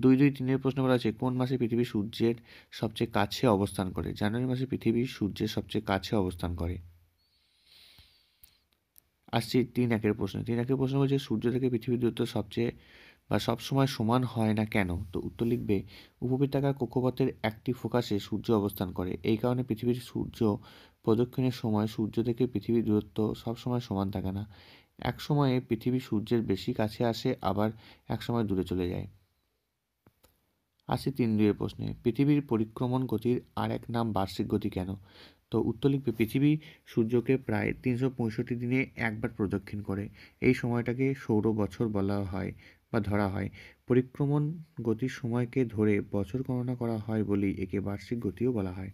দুই দুই তিনের প্রশ্ন বলা আছে কোন মাসে পৃথিবী সূর্যের সবচেয়ে কাছে অবস্থান করে জানুয়ারি মাসে পৃথিবী সূর্যের সবচেয়ে কাছে অবস্থান করে আসছি তিন একের প্রশ্ন তিন একের প্রশ্ন বলছে সূর্য থেকে পৃথিবীর দূরত্ব সবচেয়ে বা সবসময় সমান হয় না কেন তো উত্তর লিখবে উপবৃত্তাকার কক্ষপথের একটি ফোকাসে সূর্য অবস্থান করে এই কারণে পৃথিবীর সূর্য প্রদক্ষিণের সময় সূর্য থেকে পৃথিবীর দূরত্ব সবসময় সমান থাকে না এক সময়ে পৃথিবী সূর্যের বেশি কাছে আসে আবার এক সময় দূরে চলে যায় আসি তিন দুয়ের প্রশ্নে পৃথিবীর পরিক্রমণ গতির আর এক নাম বার্ষিক গতি কেন তো উত্তর লিখবে পৃথিবী সূর্যকে প্রায় তিনশো পঁয়ষট্টি দিনে একবার প্রদক্ষিণ করে এই সময়টাকে সৌর বছর বলা হয় বা ধরা হয় পরিক্রমণ গতির সময়কে ধরে বছর গণনা করা হয় বলেই একে বার্ষিক গতিও বলা হয়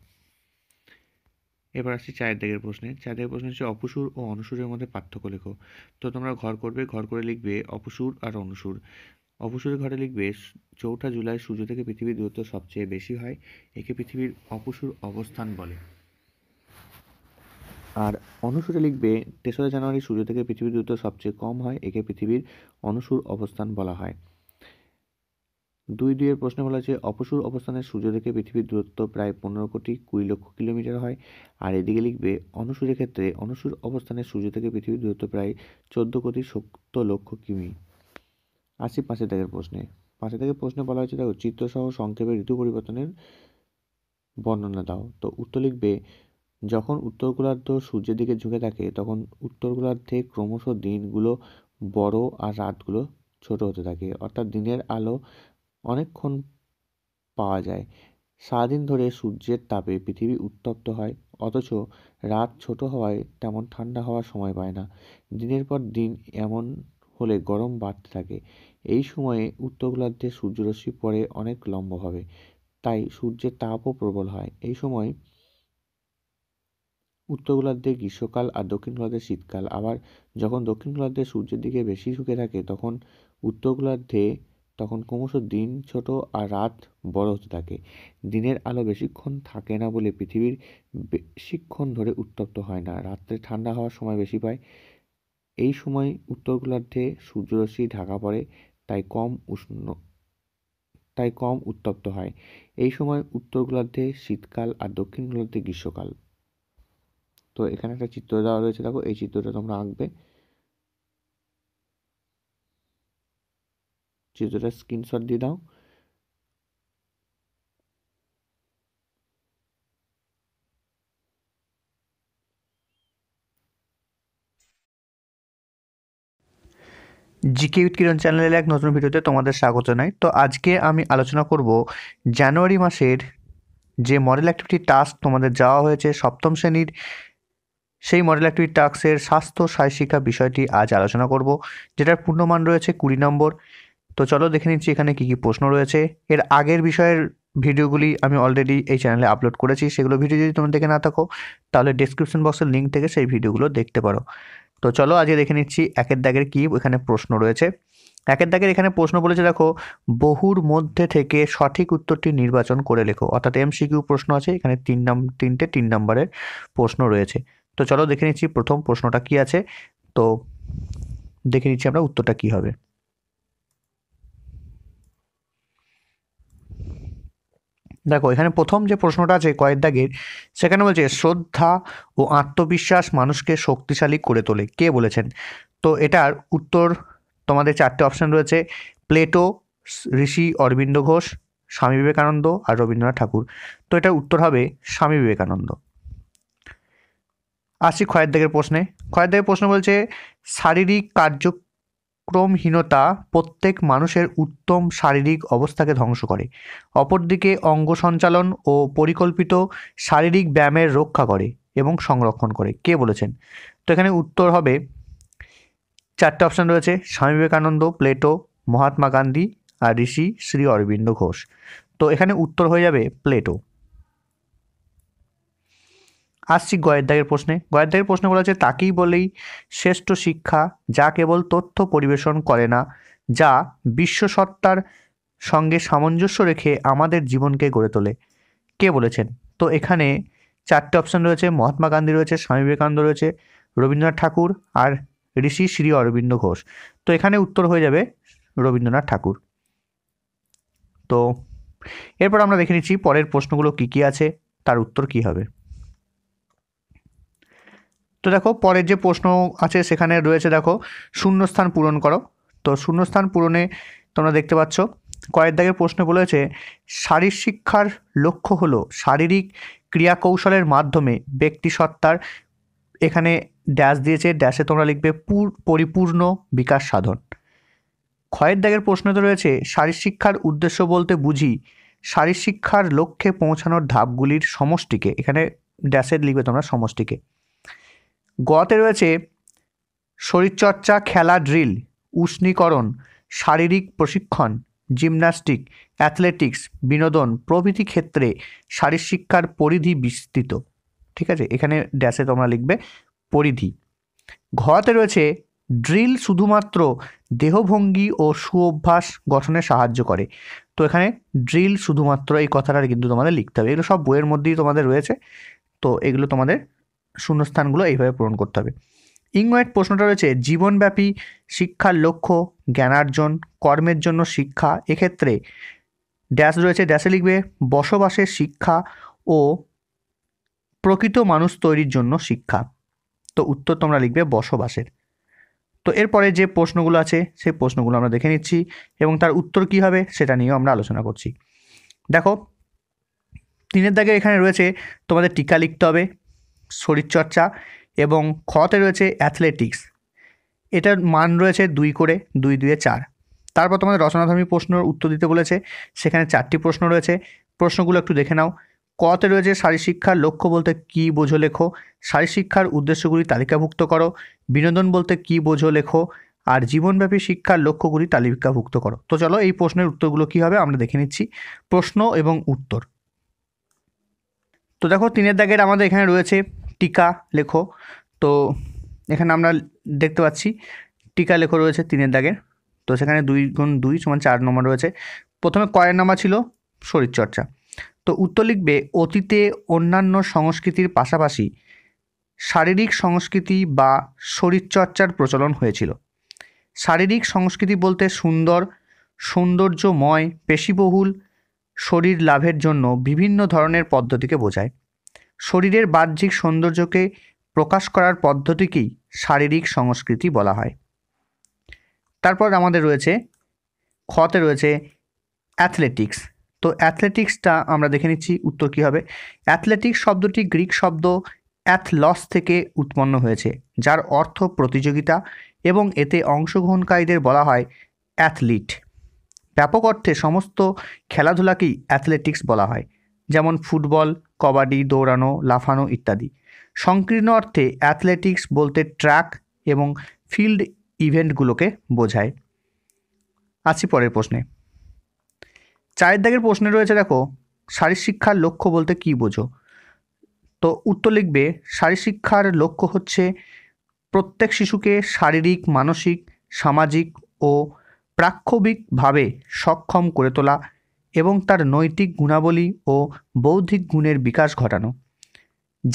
এবার আসছি চায়ের দাগের প্রশ্নে চায়ের দাগের প্রশ্ন হচ্ছে অপসুর ও অনুসুরের মধ্যে পার্থক্য লেখো তো তোমরা ঘর করবে ঘর করে লিখবে অপসুর আর অনুসুর অপসুরের ঘরে লিখবে চৌঠা জুলাই সূর্য থেকে পৃথিবীর দূরত্ব সবচেয়ে বেশি হয় একে পৃথিবীর অপসুর অবস্থান বলে আর অনুসূরে লিখবে তেসরা জানুয়ারি সূর্য থেকে পৃথিবীর দূরত্ব সবচেয়ে কম হয় একে পৃথিবীর অনুসুর অবস্থান বলা হয় দুই দুইয়ের প্রশ্ন বলা হয়েছে অপসুর অবস্থানে সূর্য থেকে পৃথিবীর দূরত্ব প্রায় পনেরো কোটি কুড়ি লক্ষ কিলোমিটার হয় আর এদিকে লিখবে অনুসূরের ক্ষেত্রে অনুসুর অবস্থানে সূর্য থেকে পৃথিবীর দূরত্ব প্রায় চোদ্দ কোটি সত্তর লক্ষ কিমি আসি পাশে থেকে প্রশ্নে পাশে থেকে প্রশ্নে বলা হয়েছে দেখো চিত্রসহ সংক্ষেপে ঋতু পরিবর্তনের বর্ণনা দাও তো উত্তর লিখবে যখন উত্তর গোলার্ধ সূর্যের দিকে ঝুঁকে থাকে তখন উত্তর গোলার্ধে ক্রমশ দিনগুলো বড় আর রাতগুলো ছোট হতে থাকে অর্থাৎ দিনের আলো অনেকক্ষণ পাওয়া যায় সারাদিন ধরে সূর্যের তাপে পৃথিবী উত্তপ্ত হয় অথচ রাত ছোট হওয়ায় তেমন ঠান্ডা হওয়ার সময় পায় না দিনের পর দিন এমন হলে গরম বাড়তে থাকে এই সময়ে উত্তর গোলার্ধে সূর্যরশ্মি পড়ে অনেক হবে তাই সূর্যের তাপও প্রবল হয় এই সময় উত্তর গোলার্ধে গ্রীষ্মকাল আর দক্ষিণ গোলার্ধে শীতকাল আবার যখন দক্ষিণ গোলার্ধে সূর্যের দিকে বেশি ঝুঁকে থাকে তখন উত্তর গোলার্ধে তখন ক্রমশ দিন ছোট আর রাত বড় হতে থাকে দিনের আলো বেশিক্ষণ থাকে না বলে পৃথিবীর বেশিক্ষণ ধরে উত্তপ্ত হয় না রাত্রে ঠান্ডা হওয়ার সময় বেশি পায় এই সময় উত্তর গোলার্ধে সূর্যরশ্মি ঢাকা পড়ে তাই কম উষ্ণ তাই কম উত্তপ্ত হয় এই সময় উত্তর গোলার্ধে শীতকাল আর দক্ষিণ গোলার্ধে গ্রীষ্মকাল তো এখানে একটা চিত্র দেওয়া রয়েছে দেখো এই চিত্রটা তোমরা আঁকবে চিত্রটা স্ক্রিনশট দিয়ে দাও জিকে উইথ কিরণ চ্যানেলের এক নতুন ভিডিওতে তোমাদের স্বাগত জানাই তো আজকে আমি আলোচনা করব জানুয়ারি মাসের যে মডেল অ্যাক্টিভিটি টাস্ক তোমাদের যাওয়া হয়েছে সপ্তম শ্রেণীর সেই মডেল অ্যাক্টিভ টাস্কের স্বাস্থ্য শিক্ষা বিষয়টি আজ আলোচনা করব যেটার পূর্ণমান রয়েছে কুড়ি নম্বর তো চলো দেখে নিচ্ছি এখানে কী কী প্রশ্ন রয়েছে এর আগের বিষয়ের ভিডিওগুলি আমি অলরেডি এই চ্যানেলে আপলোড করেছি সেগুলো ভিডিও যদি তোমরা দেখে না থাকো তাহলে ডিসক্রিপশন বক্সের লিঙ্ক থেকে সেই ভিডিওগুলো দেখতে পারো তো চলো আজকে দেখে নিচ্ছি একের দাগের কী এখানে প্রশ্ন রয়েছে একের দাগের এখানে প্রশ্ন বলেছে দেখো বহুর মধ্যে থেকে সঠিক উত্তরটি নির্বাচন করে লেখো অর্থাৎ এমসিকিউ প্রশ্ন আছে এখানে তিন নাম তিনটে তিন নম্বরের প্রশ্ন রয়েছে তো চলো দেখে নিচ্ছি প্রথম প্রশ্নটা কি আছে তো দেখে নিচ্ছি আমরা উত্তরটা কি হবে দেখো এখানে প্রথম যে প্রশ্নটা আছে কয়েক দাগের সেখানে বলছে শ্রদ্ধা ও আত্মবিশ্বাস মানুষকে শক্তিশালী করে তোলে কে বলেছেন তো এটার উত্তর তোমাদের চারটে অপশান রয়েছে প্লেটো ঋষি অরবিন্দ ঘোষ স্বামী বিবেকানন্দ আর রবীন্দ্রনাথ ঠাকুর তো এটার উত্তর হবে স্বামী বিবেকানন্দ আসি খয়ের প্রশ্নে খয়ের প্রশ্ন বলছে শারীরিক কার্যক্রমহীনতা প্রত্যেক মানুষের উত্তম শারীরিক অবস্থাকে ধ্বংস করে অপরদিকে অঙ্গ সঞ্চালন ও পরিকল্পিত শারীরিক ব্যায়ামের রক্ষা করে এবং সংরক্ষণ করে কে বলেছেন তো এখানে উত্তর হবে চারটে অপশান রয়েছে স্বামী বিবেকানন্দ প্লেটো মহাত্মা গান্ধী আর ঋষি শ্রী অরবিন্দ ঘোষ তো এখানে উত্তর হয়ে যাবে প্লেটো আসছি গয়েদ্দাগের প্রশ্নে গয়েদ্দাগের দাগের প্রশ্ন বলা হচ্ছে তাকেই বলেই শ্রেষ্ঠ শিক্ষা যা কেবল তথ্য পরিবেশন করে না যা বিশ্বসত্তার সঙ্গে সামঞ্জস্য রেখে আমাদের জীবনকে গড়ে তোলে কে বলেছেন তো এখানে চারটে অপশান রয়েছে মহাত্মা গান্ধী রয়েছে স্বামী বিবেকানন্দ রয়েছে রবীন্দ্রনাথ ঠাকুর আর ঋষি শ্রী অরবিন্দ ঘোষ তো এখানে উত্তর হয়ে যাবে রবীন্দ্রনাথ ঠাকুর তো এরপর আমরা দেখে নিচ্ছি পরের প্রশ্নগুলো কী কী আছে তার উত্তর কী হবে তো দেখো পরের যে প্রশ্ন আছে সেখানে রয়েছে দেখো শূন্যস্থান পূরণ করো তো শূন্যস্থান পূরণে তোমরা দেখতে পাচ্ছ কয়েক দাগের প্রশ্ন বলেছে শারীর শিক্ষার লক্ষ্য হলো শারীরিক ক্রিয়াকৌশলের মাধ্যমে ব্যক্তিসত্তার এখানে ড্যাশ দিয়েছে ড্যাশে তোমরা লিখবে পরিপূর্ণ বিকাশ সাধন ক্ষয়ের দাগের প্রশ্নতে রয়েছে শারীর শিক্ষার উদ্দেশ্য বলতে বুঝি শারীর শিক্ষার লক্ষ্যে পৌঁছানোর ধাপগুলির সমষ্টিকে এখানে ড্যাশের লিখবে তোমরা সমষ্টিকে গতে রয়েছে শরীরচর্চা খেলা ড্রিল উষ্ণীকরণ শারীরিক প্রশিক্ষণ জিমন্যাস্টিক অ্যাথলেটিক্স বিনোদন প্রভৃতি ক্ষেত্রে শারীরশিক্ষার পরিধি বিস্তৃত ঠিক আছে এখানে ড্যাশে তোমরা লিখবে পরিধি ঘতে রয়েছে ড্রিল শুধুমাত্র দেহভঙ্গি ও সুঅভ্যাস গঠনে সাহায্য করে তো এখানে ড্রিল শুধুমাত্র এই কথাটা কিন্তু তোমাদের লিখতে হবে এগুলো সব বইয়ের মধ্যেই তোমাদের রয়েছে তো এগুলো তোমাদের শূন্যস্থানগুলো এইভাবে পূরণ করতে হবে ইংওয়েট প্রশ্নটা রয়েছে জীবনব্যাপী শিক্ষার লক্ষ্য জ্ঞানার্জন কর্মের জন্য শিক্ষা এক্ষেত্রে ড্যাশ রয়েছে ড্যাশে লিখবে বসবাসের শিক্ষা ও প্রকৃত মানুষ তৈরির জন্য শিক্ষা তো উত্তর তোমরা লিখবে বসবাসের তো এরপরে যে প্রশ্নগুলো আছে সেই প্রশ্নগুলো আমরা দেখে নিচ্ছি এবং তার উত্তর কী হবে সেটা নিয়েও আমরা আলোচনা করছি দেখো তিনের দাগে এখানে রয়েছে তোমাদের টিকা লিখতে হবে শরীরচর্চা এবং খতে রয়েছে অ্যাথলেটিক্স এটার মান রয়েছে দুই করে দুই দুয়ে চার তারপর তোমাদের রচনাধর্মী প্রশ্নের উত্তর দিতে বলেছে সেখানে চারটি প্রশ্ন রয়েছে প্রশ্নগুলো একটু দেখে নাও কতে রয়েছে শিক্ষার লক্ষ্য বলতে কী বোঝো লেখো শিক্ষার উদ্দেশ্যগুলি তালিকাভুক্ত করো বিনোদন বলতে কী বোঝো লেখো আর জীবনব্যাপী শিক্ষার লক্ষ্যগুলি তালিকাভুক্ত করো তো চলো এই প্রশ্নের উত্তরগুলো কী হবে আমরা দেখে নিচ্ছি প্রশ্ন এবং উত্তর তো দেখো তিনের দাগের আমাদের এখানে রয়েছে টিকা লেখো তো এখানে আমরা দেখতে পাচ্ছি টিকা লেখো রয়েছে তিনের দাগের তো সেখানে দুই গুণ দুই সমান চার নম্বর রয়েছে প্রথমে কয়ের নামা ছিল শরীরচর্চা তো উত্তর লিখবে অতীতে অন্যান্য সংস্কৃতির পাশাপাশি শারীরিক সংস্কৃতি বা শরীরচর্চার প্রচলন হয়েছিল শারীরিক সংস্কৃতি বলতে সুন্দর সৌন্দর্যময় পেশিবহুল শরীর লাভের জন্য বিভিন্ন ধরনের পদ্ধতিকে বোঝায় শরীরের বাহ্যিক সৌন্দর্যকে প্রকাশ করার পদ্ধতিকেই শারীরিক সংস্কৃতি বলা হয় তারপর আমাদের রয়েছে খতে রয়েছে অ্যাথলেটিক্স তো অ্যাথলেটিক্সটা আমরা দেখে নিচ্ছি উত্তর কী হবে অ্যাথলেটিক্স শব্দটি গ্রিক শব্দ অ্যাথলস থেকে উৎপন্ন হয়েছে যার অর্থ প্রতিযোগিতা এবং এতে অংশগ্রহণকারীদের বলা হয় অ্যাথলিট ব্যাপক অর্থে সমস্ত খেলাধুলাকেই অ্যাথলেটিক্স বলা হয় যেমন ফুটবল কবাডি দৌড়ানো লাফানো ইত্যাদি সংকীর্ণ অর্থে অ্যাথলেটিক্স বলতে ট্র্যাক এবং ফিল্ড ইভেন্টগুলোকে বোঝায় আসি পরের প্রশ্নে চারের দাগের প্রশ্নে রয়েছে দেখো শিক্ষার লক্ষ্য বলতে কী বোঝো তো উত্তর লিখবে শিক্ষার লক্ষ্য হচ্ছে প্রত্যেক শিশুকে শারীরিক মানসিক সামাজিক ও প্রাক্ষবিকভাবে সক্ষম করে তোলা এবং তার নৈতিক গুণাবলী ও বৌদ্ধিক গুণের বিকাশ ঘটানো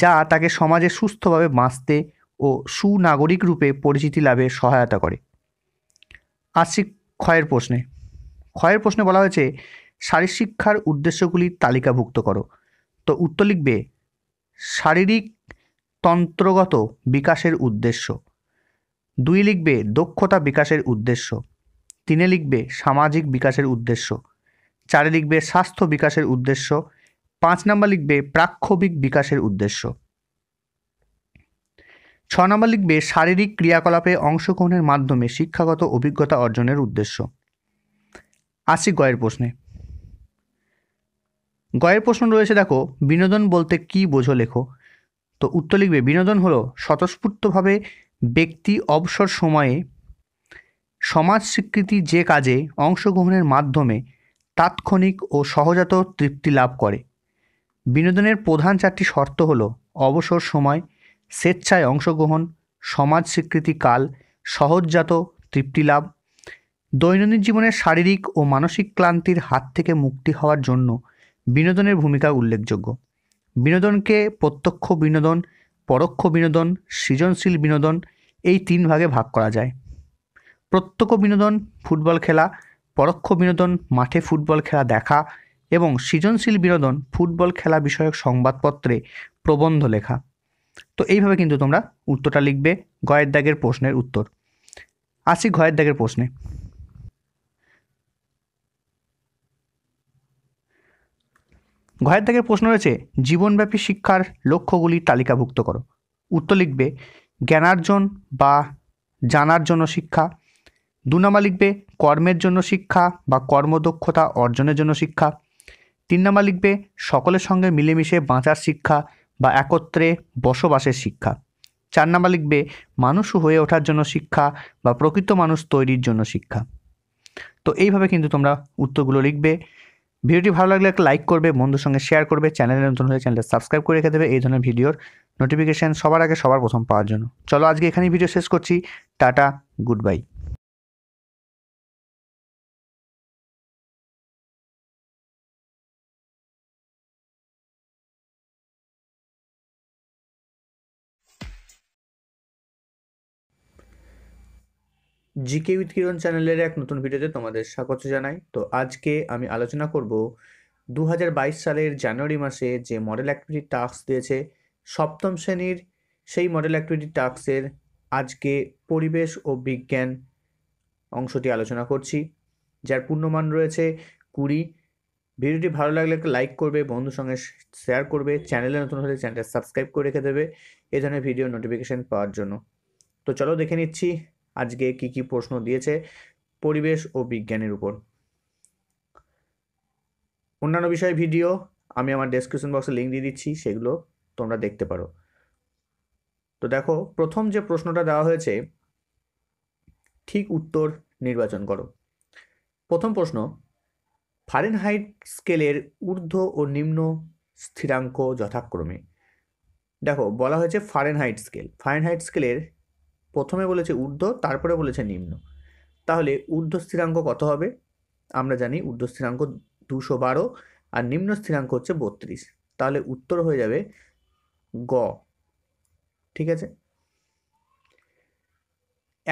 যা তাকে সমাজে সুস্থভাবে বাঁচতে ও সুনাগরিক রূপে পরিচিতি লাভে সহায়তা করে আসছি ক্ষয়ের প্রশ্নে ক্ষয়ের প্রশ্নে বলা হয়েছে শারীর শিক্ষার উদ্দেশ্যগুলি তালিকাভুক্ত করো তো উত্তর লিখবে শারীরিক তন্ত্রগত বিকাশের উদ্দেশ্য দুই লিখবে দক্ষতা বিকাশের উদ্দেশ্য তিনে লিখবে সামাজিক বিকাশের উদ্দেশ্য চারে লিখবে স্বাস্থ্য বিকাশের উদ্দেশ্য পাঁচ নাম্বার লিখবে প্রাক্ষোভিক বিকাশের উদ্দেশ্য ছ নম্বর লিখবে শারীরিক ক্রিয়াকলাপে অংশগ্রহণের মাধ্যমে শিক্ষাগত অভিজ্ঞতা অর্জনের উদ্দেশ্য আসি গয়ের প্রশ্নে গয়ের প্রশ্ন রয়েছে দেখো বিনোদন বলতে কি বোঝো লেখো তো উত্তর লিখবে বিনোদন হলো স্বতঃস্ফূর্তভাবে ব্যক্তি অবসর সময়ে সমাজ স্বীকৃতি যে কাজে অংশগ্রহণের মাধ্যমে তাৎক্ষণিক ও সহজাত তৃপ্তি লাভ করে বিনোদনের প্রধান চারটি শর্ত হলো অবসর সময় স্বেচ্ছায় অংশগ্রহণ সমাজ স্বীকৃতি কাল সহজজাত তৃপ্তি লাভ দৈনন্দিন জীবনের শারীরিক ও মানসিক ক্লান্তির হাত থেকে মুক্তি হওয়ার জন্য বিনোদনের ভূমিকা উল্লেখযোগ্য বিনোদনকে প্রত্যক্ষ বিনোদন পরোক্ষ বিনোদন সৃজনশীল বিনোদন এই তিন ভাগে ভাগ করা যায় প্রত্যক্ষ বিনোদন ফুটবল খেলা পরোক্ষ বিনোদন মাঠে ফুটবল খেলা দেখা এবং সৃজনশীল বিনোদন ফুটবল খেলা বিষয়ক সংবাদপত্রে প্রবন্ধ লেখা তো এইভাবে কিন্তু তোমরা উত্তরটা লিখবে গয়ের দাগের প্রশ্নের উত্তর আসি ঘয়ের দাগের প্রশ্নে ঘয়ের দাগের প্রশ্ন রয়েছে জীবনব্যাপী শিক্ষার লক্ষ্যগুলি তালিকাভুক্ত করো উত্তর লিখবে জ্ঞানার্জন বা জানার জন্য শিক্ষা দু নম্বর লিখবে কর্মের জন্য শিক্ষা বা কর্মদক্ষতা অর্জনের জন্য শিক্ষা তিন নম্বর লিখবে সকলের সঙ্গে মিলেমিশে বাঁচার শিক্ষা বা একত্রে বসবাসের শিক্ষা চার নম্বর লিখবে মানুষ হয়ে ওঠার জন্য শিক্ষা বা প্রকৃত মানুষ তৈরির জন্য শিক্ষা তো এইভাবে কিন্তু তোমরা উত্তরগুলো লিখবে ভিডিওটি ভালো লাগলে একটা লাইক করবে বন্ধুর সঙ্গে শেয়ার করবে চ্যানেলে নতুন হলে চ্যানেলটা সাবস্ক্রাইব করে রেখে দেবে এই ধরনের ভিডিওর নোটিফিকেশান সবার আগে সবার প্রথম পাওয়ার জন্য চলো আজকে এখানেই ভিডিও শেষ করছি tata good bye GK with Kiran চ্যানেলের এক নতুন ভিডিওতে তোমাদের স্বাগত জানাই তো আজকে আমি আলোচনা করব দু সালের জানুয়ারি মাসে যে মডেল অ্যাক্টিভিটি টাস্ক দিয়েছে সপ্তম শ্রেণীর সেই মডেল অ্যাক্টিভিটি টাস্কের আজকে পরিবেশ ও বিজ্ঞান অংশটি আলোচনা করছি যার পূর্ণমান রয়েছে কুড়ি ভিডিওটি ভালো লাগলে লাইক করবে বন্ধুর সঙ্গে শেয়ার করবে চ্যানেলে নতুন হলে চ্যানেলটা সাবস্ক্রাইব করে রেখে দেবে এ ধরনের ভিডিও নোটিফিকেশান পাওয়ার জন্য তো চলো দেখে নিচ্ছি আজকে কি কি প্রশ্ন দিয়েছে পরিবেশ ও বিজ্ঞানের উপর অন্যান্য বিষয়ে ভিডিও আমি আমার ডেসক্রিপশন বক্সে লিঙ্ক দিয়ে দিচ্ছি সেগুলো তোমরা দেখতে পারো তো দেখো প্রথম যে প্রশ্নটা দেওয়া হয়েছে ঠিক উত্তর নির্বাচন করো প্রথম প্রশ্ন ফারেনহাইট স্কেলের ঊর্ধ্ব ও নিম্ন স্থিরাঙ্ক যথাক্রমে দেখো বলা হয়েছে ফারেনহাইট স্কেল ফারেনহাইট স্কেলের প্রথমে বলেছে ঊর্ধ্ব তারপরে বলেছে নিম্ন তাহলে ঊর্ধ্ব স্থিরাঙ্ক কত হবে আমরা জানি ঊর্ধ্ব স্থিরাঙ্ক দুশো বারো আর নিম্ন স্থিরাঙ্ক হচ্ছে বত্রিশ তাহলে উত্তর হয়ে যাবে গ ঠিক আছে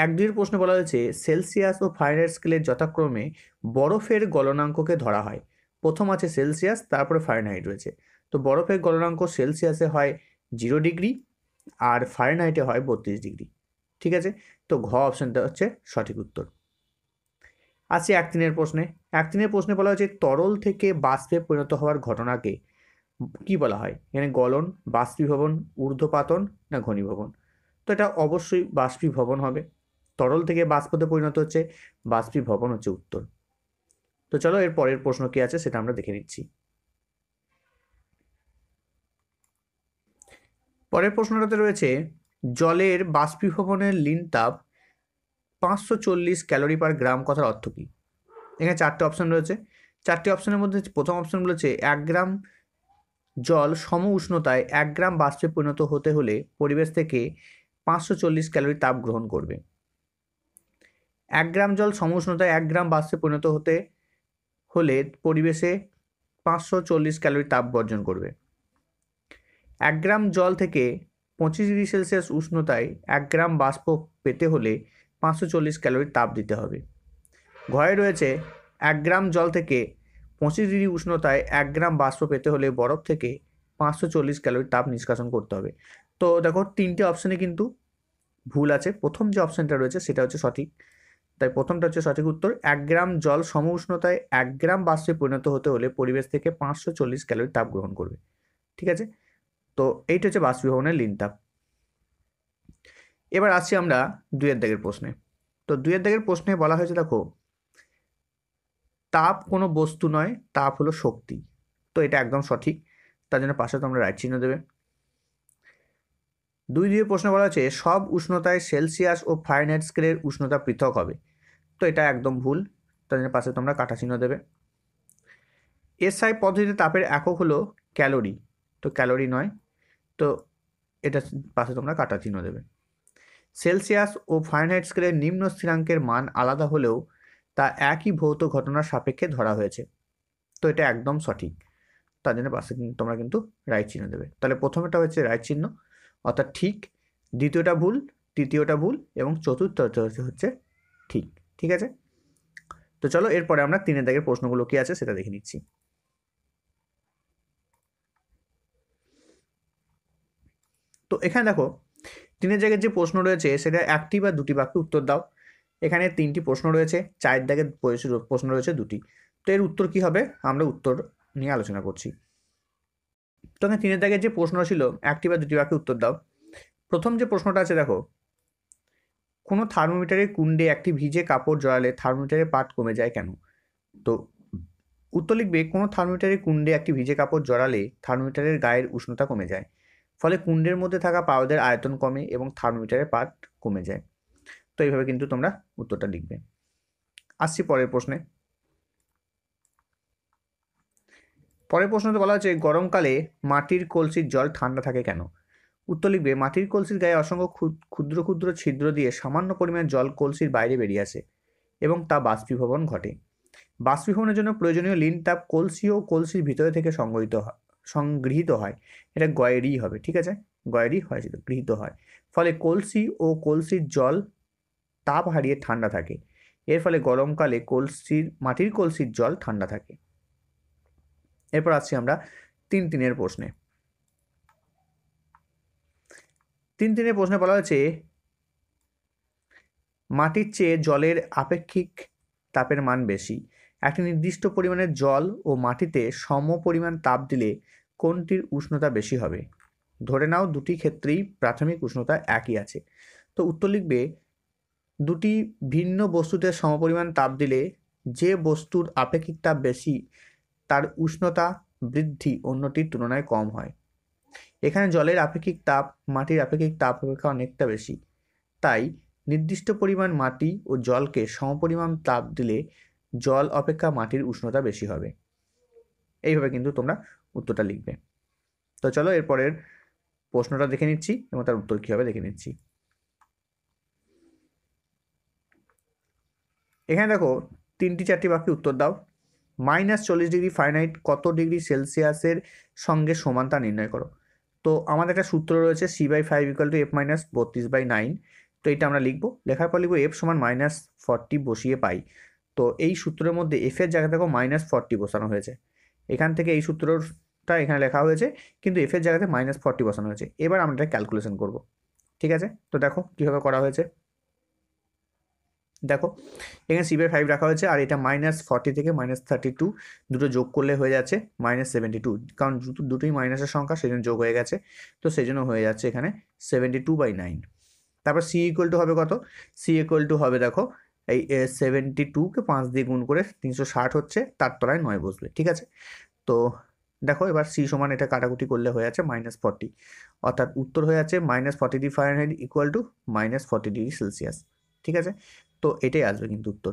এক দুই প্রশ্ন বলা হয়েছে সেলসিয়াস ও ফারেনহাইট স্কেলের যথাক্রমে বরফের গলনাঙ্ককে ধরা হয় প্রথম আছে সেলসিয়াস তারপরে ফারেনহাইট রয়েছে তো বরফের গলনাঙ্ক সেলসিয়াসে হয় জিরো ডিগ্রি আর ফারেনহাইটে হয় বত্রিশ ডিগ্রি ঠিক আছে তো ঘ অপশানটা হচ্ছে সঠিক উত্তর আসি একদিনের প্রশ্নে একদিনের প্রশ্নে বলা হয়েছে তরল থেকে বাষ্পে পরিণত হওয়ার ঘটনাকে কি বলা হয় এখানে গলন বাষ্পীভবন ঊর্ধ্বপাতন না ঘনীভবন তো এটা অবশ্যই বাষ্পীভবন হবে তরল থেকে বাষ্পতে পরিণত হচ্ছে বাষ্পীভবন হচ্ছে উত্তর তো চলো এর পরের প্রশ্ন কি আছে সেটা আমরা দেখে নিচ্ছি পরের প্রশ্নটাতে রয়েছে জলের বাষ্পীভবনের লিন তাপ পাঁচশো চল্লিশ ক্যালোরি পার গ্রাম কথার অর্থ কী এখানে চারটে অপশান রয়েছে চারটি অপশানের মধ্যে প্রথম অপশান বলেছে এক গ্রাম জল সম উষ্ণতায় এক গ্রাম বাষ্পে পরিণত হতে হলে পরিবেশ থেকে পাঁচশো চল্লিশ ক্যালোরি তাপ গ্রহণ করবে এক গ্রাম জল সম উষ্ণতায় এক গ্রাম বাষ্পে পরিণত হতে হলে পরিবেশে পাঁচশো চল্লিশ ক্যালোরি তাপ বর্জন করবে এক গ্রাম জল থেকে পঁচিশ ডিগ্রি সেলসিয়াস উষ্ণতায় এক গ্রাম বাষ্প পেতে হলে পাঁচশো চল্লিশ ক্যালোরি তাপ দিতে হবে ঘরে রয়েছে এক গ্রাম জল থেকে পঁচিশ ডিগ্রি উষ্ণতায় এক গ্রাম বাষ্প পেতে হলে বরফ থেকে পাঁচশো চল্লিশ ক্যালোরি তাপ নিষ্কাশন করতে হবে তো দেখো তিনটে অপশানে কিন্তু ভুল আছে প্রথম যে অপশানটা রয়েছে সেটা হচ্ছে সঠিক তাই প্রথমটা হচ্ছে সঠিক উত্তর এক গ্রাম জল সম উষ্ণতায় এক গ্রাম বাষ্পে পরিণত হতে হলে পরিবেশ থেকে পাঁচশো চল্লিশ ক্যালোরি তাপ গ্রহণ করবে ঠিক আছে তো এইটা হচ্ছে বাষ্পীভবনের লিনতাপ এবার আসছি আমরা দুয়ের দাগের প্রশ্নে তো দুয়ের দাগের প্রশ্নে বলা হয়েছে দেখো তাপ কোনো বস্তু নয় তাপ হলো শক্তি তো এটা একদম সঠিক তার জন্য পাশে তোমরা রাইট চিহ্ন দেবে দুই দুই প্রশ্ন বলা হচ্ছে সব উষ্ণতায় সেলসিয়াস ও ফাইনাইট স্কেলের উষ্ণতা পৃথক হবে তো এটা একদম ভুল তার জন্য পাশে তোমরা কাটা চিহ্ন দেবে এসআই পদ্ধতিতে তাপের একক হলো ক্যালোরি তো ক্যালোরি নয় তো এটা পাশে তোমরা কাটা চিহ্ন দেবে সেলসিয়াস ও ফারেনহাইট স্কেলের নিম্ন স্থিরাঙ্কের মান আলাদা হলেও তা একই ভৌত ঘটনার সাপেক্ষে ধরা হয়েছে তো এটা একদম সঠিক তার জন্য পাশে তোমরা কিন্তু রাইট চিহ্ন দেবে তাহলে প্রথমেটা হচ্ছে রাইট চিহ্ন অর্থাৎ ঠিক দ্বিতীয়টা ভুল তৃতীয়টা ভুল এবং চতুর্থ হচ্ছে ঠিক ঠিক আছে তো চলো এরপরে আমরা তিনের দাগের প্রশ্নগুলো কী আছে সেটা দেখে নিচ্ছি তো এখানে দেখো তিনের জায়গায় যে প্রশ্ন রয়েছে সেটা একটি বা দুটি বাক্যে উত্তর দাও এখানে তিনটি প্রশ্ন রয়েছে চারের দাগে প্রশ্ন রয়েছে দুটি তো এর উত্তর কি হবে আমরা উত্তর নিয়ে আলোচনা করছি তো এখানে তিনের দাগের যে প্রশ্ন ছিল একটি বা দুটি বাক্যে উত্তর দাও প্রথম যে প্রশ্নটা আছে দেখো কোনো থার্মোমিটারের কুণ্ডে একটি ভিজে কাপড় জড়ালে থার্মোমিটারের পাট কমে যায় কেন তো উত্তর লিখবে কোনো থার্মোমিটারের কুণ্ডে একটি ভিজে কাপড় জড়ালে থার্মোমিটারের গায়ের উষ্ণতা কমে যায় ফলে কুণ্ডের মধ্যে থাকা পারদের আয়তন কমে এবং থার্মোমিটারের পাট কমে যায় তো এইভাবে কিন্তু তোমরা উত্তরটা লিখবে আসছি পরের প্রশ্নে পরের প্রশ্নতে বলা হচ্ছে গরমকালে মাটির কলসির জল ঠান্ডা থাকে কেন উত্তর লিখবে মাটির কলসির গায়ে অসংখ্য ক্ষুদ্র ক্ষুদ্র ছিদ্র দিয়ে সামান্য পরিমাণ জল কলসির বাইরে বেরিয়ে আসে এবং তা বাষ্পীভবন ঘটে বাষ্পীভবনের জন্য প্রয়োজনীয় লিন তাপ কলসি ও কলসির ভিতরে থেকে সংগঠিত হয় সংগৃহীত হয় এটা গয়েরই হবে ঠিক আছে গয়েরই হয় সেটা গৃহীত হয় ফলে কলসি ও কলসির জল তাপ হারিয়ে ঠান্ডা থাকে এর ফলে গরমকালে কলসির মাটির কলসির জল ঠান্ডা থাকে এরপর আসছি আমরা তিন তিনের প্রশ্নে তিন তিনের প্রশ্নে বলা হয়েছে মাটির চেয়ে জলের আপেক্ষিক তাপের মান বেশি একটি নির্দিষ্ট পরিমাণের জল ও মাটিতে সম পরিমাণ তাপ দিলে কোনটির উষ্ণতা বেশি হবে ধরে নাও দুটি ক্ষেত্রেই প্রাথমিক উষ্ণতা একই আছে তো উত্তর লিখবে দুটি ভিন্ন বস্তুতে সমপরিমাণ তাপ দিলে যে বস্তুর আপেক্ষিক তাপ বেশি তার উষ্ণতা বৃদ্ধি অন্যটির তুলনায় কম হয় এখানে জলের আপেক্ষিক তাপ মাটির আপেক্ষিক তাপ অপেক্ষা অনেকটা বেশি তাই নির্দিষ্ট পরিমাণ মাটি ও জলকে সমপরিমাণ তাপ দিলে জল অপেক্ষা মাটির উষ্ণতা বেশি হবে এইভাবে কিন্তু তোমরা উত্তরটা লিখবে তো চলো এরপরের প্রশ্নটা দেখে নিচ্ছি এবং তার উত্তর কী হবে দেখে নিচ্ছি এখানে দেখো তিনটি চারটি বাকি উত্তর দাও মাইনাস চল্লিশ ডিগ্রি ফাইনাইট কত ডিগ্রি সেলসিয়াসের সঙ্গে সমান তা নির্ণয় করো তো আমাদের একটা সূত্র রয়েছে C by five equal to F minus বত্রিশ বাই নাইন তো এটা আমরা লিখবো লেখার পর লিখবো এফ সমান মাইনাস ফর্টি বসিয়ে পাই তো এই সূত্রের মধ্যে এফের জায়গা দেখো মাইনাস ফর্টি বসানো হয়েছে এখান থেকে এই সূত্রর টা এখানে লেখা হয়েছে কিন্তু এফের জায়গাতে মাইনাস ফর্টি বসানো হয়েছে এবার আমরা এটা ক্যালকুলেশন করব ঠিক আছে তো দেখো কীভাবে করা হয়েছে দেখো এখানে সি ফাইভ রাখা হয়েছে আর এটা মাইনাস ফর্টি থেকে মাইনাস থার্টি টু দুটো যোগ করলে হয়ে যাচ্ছে মাইনাস সেভেন্টি টু কারণ দুটোই মাইনাসের সংখ্যা সেই জন্য যোগ হয়ে গেছে তো সেই জন্য হয়ে যাচ্ছে এখানে সেভেন্টি টু বাই নাইন তারপর সি ইকুয়াল টু হবে কত সি ইকুয়াল টু হবে দেখো এই সেভেন্টি টুকে পাঁচ দিয়ে গুণ করে তিনশো ষাট হচ্ছে তার তলায় নয় বসবে ঠিক আছে তো দেখো এবার সি সমান এটা কাটাকুটি করলে হয়ে আছে মাইনাস ফর্টি অর্থাৎ উত্তর হয়ে আছে minus forty degree Fahrenheit equal to minus forty degree Celsius ঠিক আছে তো এটাই আসবে কিন্তু উত্তর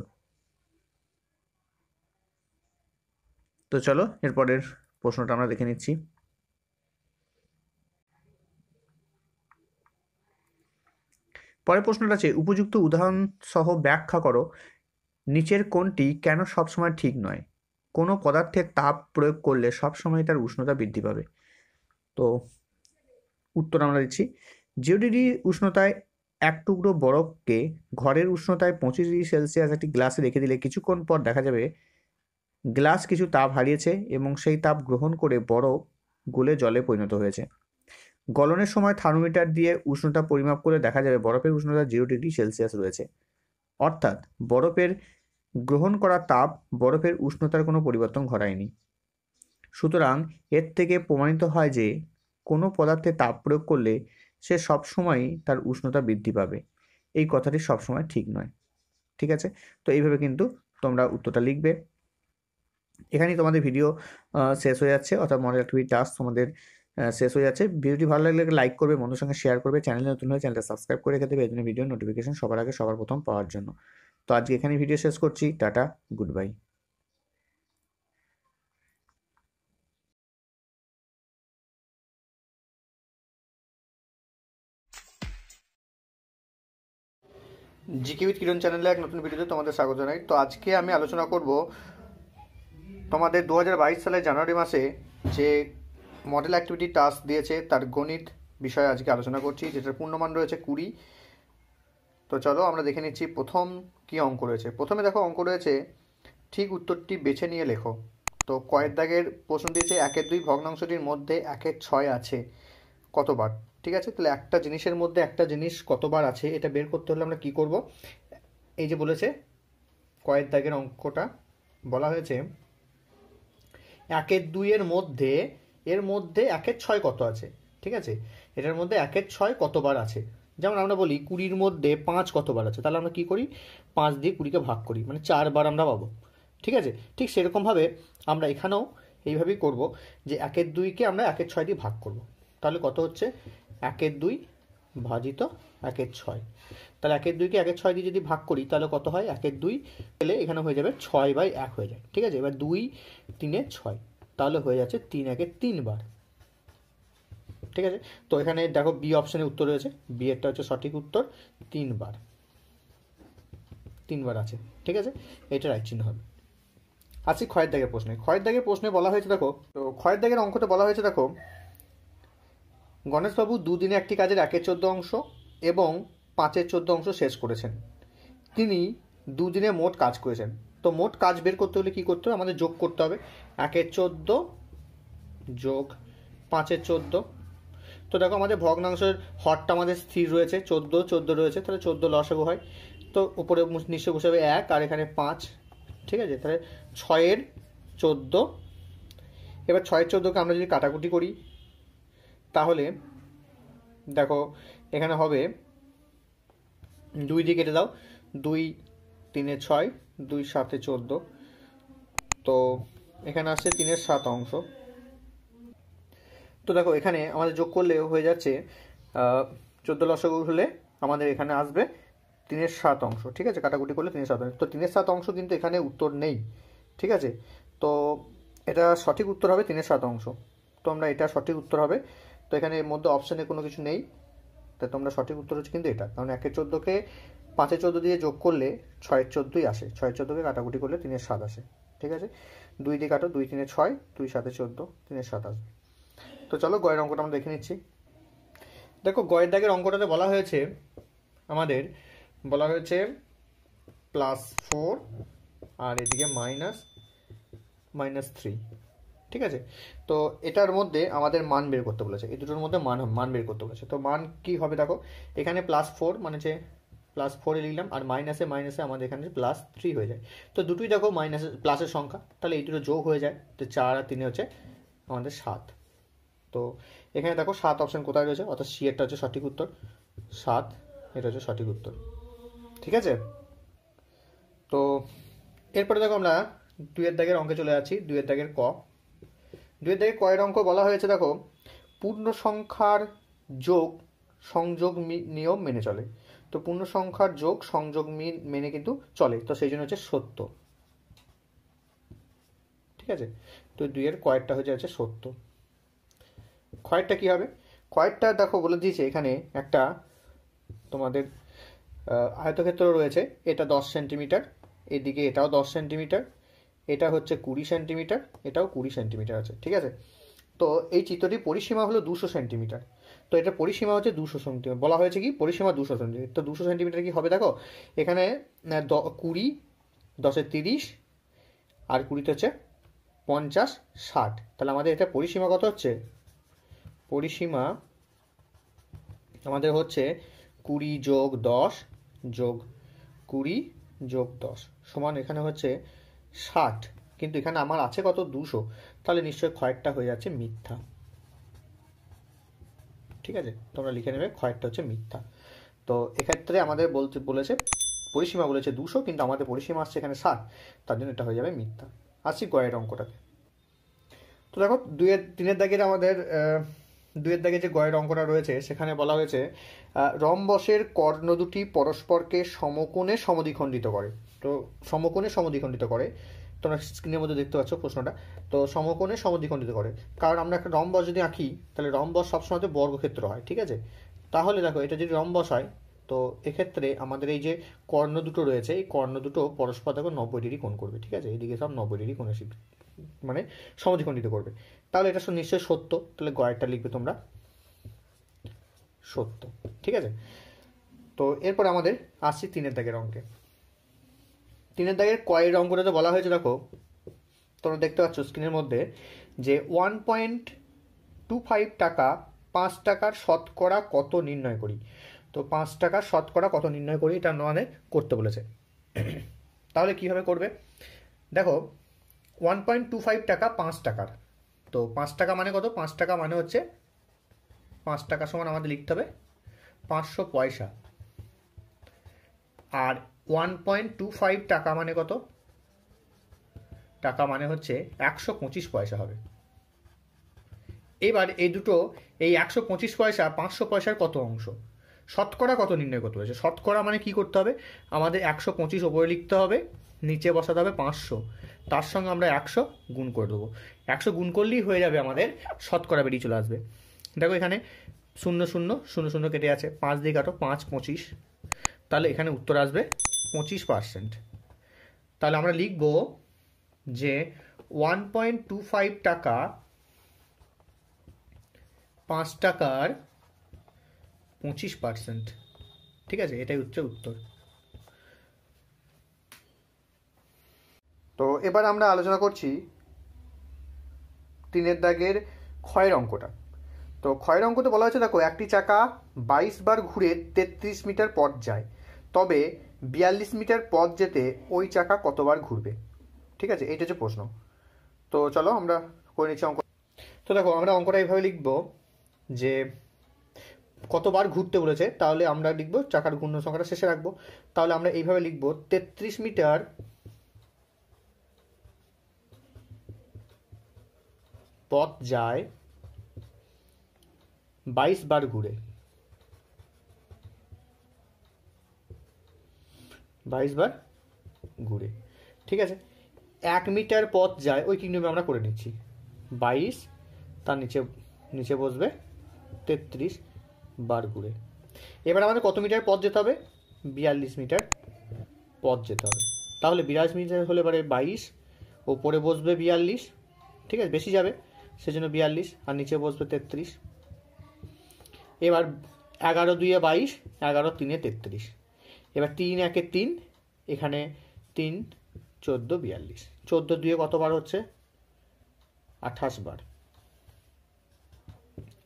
তো চলো এরপরের প্রশ্নটা আমরা দেখে নিচ্ছি পরের প্রশ্নটা আছে উপযুক্ত উদাহরণ সহ ব্যাখ্যা করো নিচের কোনটি কেন সবসময় ঠিক নয় কোনো পদার্থে তাপ প্রয়োগ করলে সবসময় তার উষ্ণতা বৃদ্ধি পাবে তো উত্তর আমরা দিচ্ছি জিরো ডিগ্রি উষ্ণতায় এক টুকরো বরফকে ঘরের উষ্ণতায় পঁচিশ ডিগ্রি সেলসিয়াস একটি গ্লাসে রেখে দিলে কিছুক্ষণ পর দেখা যাবে গ্লাস কিছু তাপ হারিয়েছে এবং সেই তাপ গ্রহণ করে বরফ গলে জলে পরিণত হয়েছে গলনের সময় থার্মোমিটার দিয়ে উষ্ণতা পরিমাপ করে দেখা যাবে বরফের উষ্ণতা জিরো ডিগ্রি সেলসিয়াস রয়েছে অর্থাৎ বরফের গ্রহণ করা তাপ বরফের উষ্ণতার কোনো পরিবর্তন ঘটায়নি সুতরাং এর থেকে প্রমাণিত হয় যে কোনো পদার্থে তাপ প্রয়োগ করলে সে সবসময়ই তার উষ্ণতা বৃদ্ধি পাবে এই কথাটি সবসময় ঠিক নয় ঠিক আছে তো এইভাবে কিন্তু তোমরা উত্তরটা লিখবে এখানেই তোমাদের ভিডিও শেষ হয়ে যাচ্ছে অর্থাৎ মডেল অ্যাক্টিভিটি টাস্ক তোমাদের শেষ হয়ে যাচ্ছে ভিডিওটি ভালো লাগলে লাইক করবে বন্ধুর সঙ্গে শেয়ার করবে চ্যানেলে নতুন হলে চ্যানেলটা সাবস্ক্রাইব করে রেখে দেবে এই জন্য ভিডিও নোটিফিকেশন সবার আগে সবার প্রথম পাওয়ার জন্য তো আজকে এখানে ভিডিও শেষ করছি tata good bye with Kiran চ্যানেলে এক নতুন ভিডিওতে তোমাদের স্বাগত জানাই তো আজকে আমি আলোচনা করব তোমাদের দু সালে জানুয়ারি মাসে যে মডেল অ্যাক্টিভিটি টাস্ক দিয়েছে তার গণিত বিষয়ে আজকে আলোচনা করছি যেটার পূর্ণমান রয়েছে কুড়ি তো চলো আমরা দেখে নিচ্ছি প্রথম কি অঙ্ক রয়েছে প্রথমে দেখো অঙ্ক রয়েছে ঠিক উত্তরটি বেছে নিয়ে লেখো তো কয়েক দাগের প্রশ্ন দিয়েছে একের দুই ভগ্নাংশটির মধ্যে একের ছয় আছে কতবার ঠিক আছে তাহলে একটা জিনিসের মধ্যে একটা জিনিস কতবার আছে এটা বের করতে হলে আমরা কি করব এই যে বলেছে কয়েক দাগের অঙ্কটা বলা হয়েছে একের দুইয়ের মধ্যে এর মধ্যে একের ছয় কত আছে ঠিক আছে এটার মধ্যে একের ছয় কতবার আছে যেমন আমরা বলি কুড়ির মধ্যে পাঁচ কতবার আছে তাহলে আমরা কী করি পাঁচ দিয়ে কুড়িকে ভাগ করি মানে চারবার আমরা পাবো ঠিক আছে ঠিক সেরকমভাবে আমরা এখানেও এইভাবেই করব যে একের দুইকে আমরা একের ছয় দিয়ে ভাগ করব তাহলে কত হচ্ছে একের দুই ভাজিত একের ছয় তাহলে একের দুইকে একের ছয় দিয়ে যদি ভাগ করি তাহলে কত হয় একের দুই পেলে এখানে হয়ে যাবে ছয় বাই এক হয়ে যায় ঠিক আছে এবার দুই তিনে ছয় তাহলে হয়ে যাচ্ছে তিন একের তিনবার ঠিক আছে তো এখানে দেখো বি অপশানে উত্তর রয়েছে বি এরটা হচ্ছে সঠিক উত্তর তিনবার তিনবার আছে ঠিক আছে এটা রাইট চিহ্ন হবে আছি ক্ষয়ের দাগের প্রশ্নে ক্ষয়ের দাগের প্রশ্নে বলা হয়েছে দেখো তো ক্ষয়ের দাগের অঙ্কটা বলা হয়েছে দেখো গণেশবাবু দুদিনে একটি কাজের একের চোদ্দ অংশ এবং পাঁচের চোদ্দ অংশ শেষ করেছেন তিনি দুদিনে মোট কাজ করেছেন তো মোট কাজ বের করতে হলে কি করতে হবে আমাদের যোগ করতে হবে একের চোদ্দ যোগ পাঁচের চোদ্দ তো দেখো আমাদের ভগ্নাংশের হরটা আমাদের স্থির রয়েছে চোদ্দো চোদ্দ রয়েছে তাহলে চোদ্দো লসাগু হয় তো উপরে নিশ্চয় বসাবে এক আর এখানে পাঁচ ঠিক আছে তাহলে ছয়ের চোদ্দো এবার ছয়ের চোদ্দোকে আমরা যদি কাটাকুটি করি তাহলে দেখো এখানে হবে দুই দিয়ে কেটে দাও দুই তিনে ছয় দুই সাতে চোদ্দো তো এখানে আসছে তিনের সাত অংশ তো দেখো এখানে আমাদের যোগ করলে হয়ে যাচ্ছে চোদ্দো লসগু হলে আমাদের এখানে আসবে তিনের সাত অংশ ঠিক আছে কাটাকুটি করলে তিনের সাত অংশ তো তিনের সাত অংশ কিন্তু এখানে উত্তর নেই ঠিক আছে তো এটা সঠিক উত্তর হবে তিনের সাত অংশ তো আমরা এটা সঠিক উত্তর হবে তো এখানে এর মধ্যে অপশানে কোনো কিছু নেই তাই তোমরা সঠিক উত্তর হচ্ছে কিন্তু এটা কারণ একের চোদ্দোকে পাঁচে চোদ্দো দিয়ে যোগ করলে ছয়ের চোদ্দোই আসে ছয়ের চোদ্দোকে কাটাকুটি করলে তিনের সাত আসে ঠিক আছে দুই দিয়ে কাটো দুই তিনে ছয় দুই সাতে চোদ্দো তিনের সাত আসবে তো চলো গয়ের অঙ্কটা আমরা দেখে নিচ্ছি দেখো গয়ের দাগের অঙ্কটাতে বলা হয়েছে আমাদের বলা হয়েছে প্লাস ফোর আর এদিকে মাইনাস মাইনাস থ্রি ঠিক আছে তো এটার মধ্যে আমাদের মান বের করতে বলেছে এই দুটোর মধ্যে মান মান বের করতে বলেছে তো মান কি হবে দেখো এখানে প্লাস ফোর মানে যে প্লাস ফোরে লিখলাম আর মাইনাসে মাইনাসে আমাদের এখানে প্লাস থ্রি হয়ে যায় তো দুটোই দেখো মাইনাসে প্লাসের সংখ্যা তাহলে এই দুটো যোগ হয়ে যায় তো চার আর তিনে হচ্ছে আমাদের সাত তো এখানে দেখো সাত অপশান কোথায় রয়েছে অর্থাৎ সি এরটা হচ্ছে সঠিক উত্তর সাত এটা হচ্ছে সঠিক উত্তর ঠিক আছে তো এরপরে দেখো আমরা দুয়ের দাগের অঙ্কে চলে যাচ্ছি দুয়ের দাগের ক দুয়ের দাগের কয়ের অঙ্ক বলা হয়েছে দেখো পূর্ণ সংখ্যার যোগ সংযোগ নিয়ম মেনে চলে তো পূর্ণ সংখ্যার যোগ সংযোগ মেনে কিন্তু চলে তো সেই জন্য হচ্ছে সত্য ঠিক আছে তো দুইয়ের কয়েকটা হয়ে যাচ্ছে সত্য খয়েরটা কী হবে খয়েরটা দেখো বলে দিয়েছে এখানে একটা তোমাদের আয়তক্ষেত্র রয়েছে এটা দশ সেন্টিমিটার এদিকে এটাও দশ সেন্টিমিটার এটা হচ্ছে কুড়ি সেন্টিমিটার এটাও কুড়ি সেন্টিমিটার আছে ঠিক আছে তো এই চিত্রটির পরিসীমা হলো দুশো সেন্টিমিটার তো এটা পরিসীমা হচ্ছে দুশো সেন্টিমিটার বলা হয়েছে কি পরিসীমা দুশো সেন্টিমিটার তো দুশো সেন্টিমিটার কি হবে দেখো এখানে কুড়ি দশে তিরিশ আর কুড়িতে হচ্ছে পঞ্চাশ ষাট তাহলে আমাদের এটা পরিসীমা কত হচ্ছে পরিসীমা আমাদের হচ্ছে কুড়ি যোগ দশ যোগ কুড়ি যোগ দশ সমান এখানে হচ্ছে ষাট কিন্তু এখানে আমার আছে কত দুশো তাহলে নিশ্চয় ক্ষয়েরটা হয়ে যাচ্ছে মিথ্যা ঠিক আছে তোমরা লিখে নেবে ক্ষয়েরটা হচ্ছে মিথ্যা তো এক্ষেত্রে আমাদের বলতে বলেছে পরিসীমা বলেছে দুশো কিন্তু আমাদের পরিসীমা আসছে এখানে ষাট তার জন্য এটা হয়ে যাবে মিথ্যা আসছি গয়ের অঙ্কটাকে তো দেখো দুয়ের তিনের দাগের আমাদের দুয়ের দাগে যে গয়ের অঙ্কটা রয়েছে সেখানে বলা হয়েছে রমবশের কর্ণ দুটি পরস্পরকে সমকোণে সমদিখণ্ডিত করে তো সমকোণে সমদিখণ্ডিত করে তোমরা স্ক্রিনের মধ্যে দেখতে পাচ্ছ প্রশ্নটা তো সমকোণে সমদিখণ্ডিত করে কারণ আমরা একটা রম্বস যদি আঁকি তাহলে রম্বস সবসময় বর্গক্ষেত্র হয় ঠিক আছে তাহলে দেখো এটা যদি রম্বস হয় তো এক্ষেত্রে আমাদের এই যে কর্ণ দুটো রয়েছে এই কর্ণ দুটো পরস্পর দেখো নব্বই ডিগ্রি কোণ করবে ঠিক আছে এইদিকে সব নব্বই ডিগ্রি কোণে শিখবে মানে সমাজখণ্ডিত করবে তাহলে এটা নিশ্চয়ই সত্য তাহলে গয়েরটা লিখবে তোমরা সত্য ঠিক আছে তো এরপর আমাদের আসছি তিনের দাগের অঙ্কে তিনের দাগের কয়ের তো বলা হয়েছে দেখো তোমরা দেখতে পাচ্ছ স্ক্রিনের মধ্যে যে ওয়ান পয়েন্ট টু ফাইভ টাকা পাঁচ টাকার শতকরা কত নির্ণয় করি তো পাঁচ টাকার শতকরা কত নির্ণয় করি এটা আমাদের করতে বলেছে তাহলে কিভাবে করবে দেখো ওয়ান পয়েন্ট টু ফাইভ টাকা পাঁচ টাকার তো পাঁচ টাকা মানে কত পাঁচ টাকা মানে হচ্ছে পাঁচ টাকা সমান আমাদের লিখতে হবে পাঁচশো পয়সা আর ওয়ান পয়েন্ট টু ফাইভ টাকা মানে কত টাকা মানে হচ্ছে একশো পঁচিশ পয়সা হবে এবার এই দুটো এই একশো পঁচিশ পয়সা পাঁচশো পয়সার কত অংশ শতকরা কত নির্ণয় করতে হয়েছে শতকরা মানে কি করতে হবে আমাদের একশো পঁচিশ ওপরে লিখতে হবে নিচে বসাতে হবে পাঁচশো তার সঙ্গে আমরা একশো গুণ করে দেবো একশো গুণ করলেই হয়ে যাবে আমাদের শতকরা বেরিয়ে চলে আসবে দেখো এখানে শূন্য শূন্য শূন্য শূন্য কেটে আছে পাঁচ দিয়ে কাটো পাঁচ পঁচিশ তাহলে এখানে উত্তর আসবে পঁচিশ পার্সেন্ট তাহলে আমরা লিখব যে ওয়ান পয়েন্ট টু ফাইভ টাকা পাঁচ টাকার পঁচিশ পার্সেন্ট ঠিক আছে এটাই হচ্ছে উত্তর তো এবার আমরা আলোচনা করছি তিনের দাগের ক্ষয়ের অঙ্কটা তো ক্ষয়ের অঙ্কতে বলা হয়েছে দেখো একটি চাকা বাইশ বার ঘুরে তেত্রিশ মিটার পথ যায় তবে বিয়াল্লিশ মিটার পথ যেতে ওই চাকা কতবার ঘুরবে ঠিক আছে এইটা হচ্ছে প্রশ্ন তো চলো আমরা করে নিচ্ছি অঙ্ক তো দেখো আমরা অঙ্কটা এইভাবে লিখব যে কতবার ঘুরতে বলেছে তাহলে আমরা লিখব চাকার ঘূর্ণ সংখ্যাটা শেষে রাখবো তাহলে আমরা এইভাবে লিখব তেত্রিশ মিটার পথ যায় বাইশ বার ঘুরে বাইশ বার ঘুরে ঠিক আছে এক মিটার পথ যায় ওই কিংডমে আমরা করে নিচ্ছি বাইশ তার নিচে নিচে বসবে তেত্রিশ বার ঘুরে এবার আমাদের কত মিটার পথ যেতে হবে বিয়াল্লিশ মিটার পথ যেতে হবে তাহলে বিরাশ মিটার হলে এবারে বাইশ ওপরে বসবে বিয়াল্লিশ ঠিক আছে বেশি যাবে সেজন্য বিয়াল্লিশ আর নিচে বসবে তেত্রিশ এবার এগারো দুইয়ে বাইশ এগারো তিনে তেত্রিশ এবার তিন একে তিন এখানে তিন চোদ্দো বিয়াল্লিশ চোদ্দো দুয়ে কতবার হচ্ছে আঠাশ বার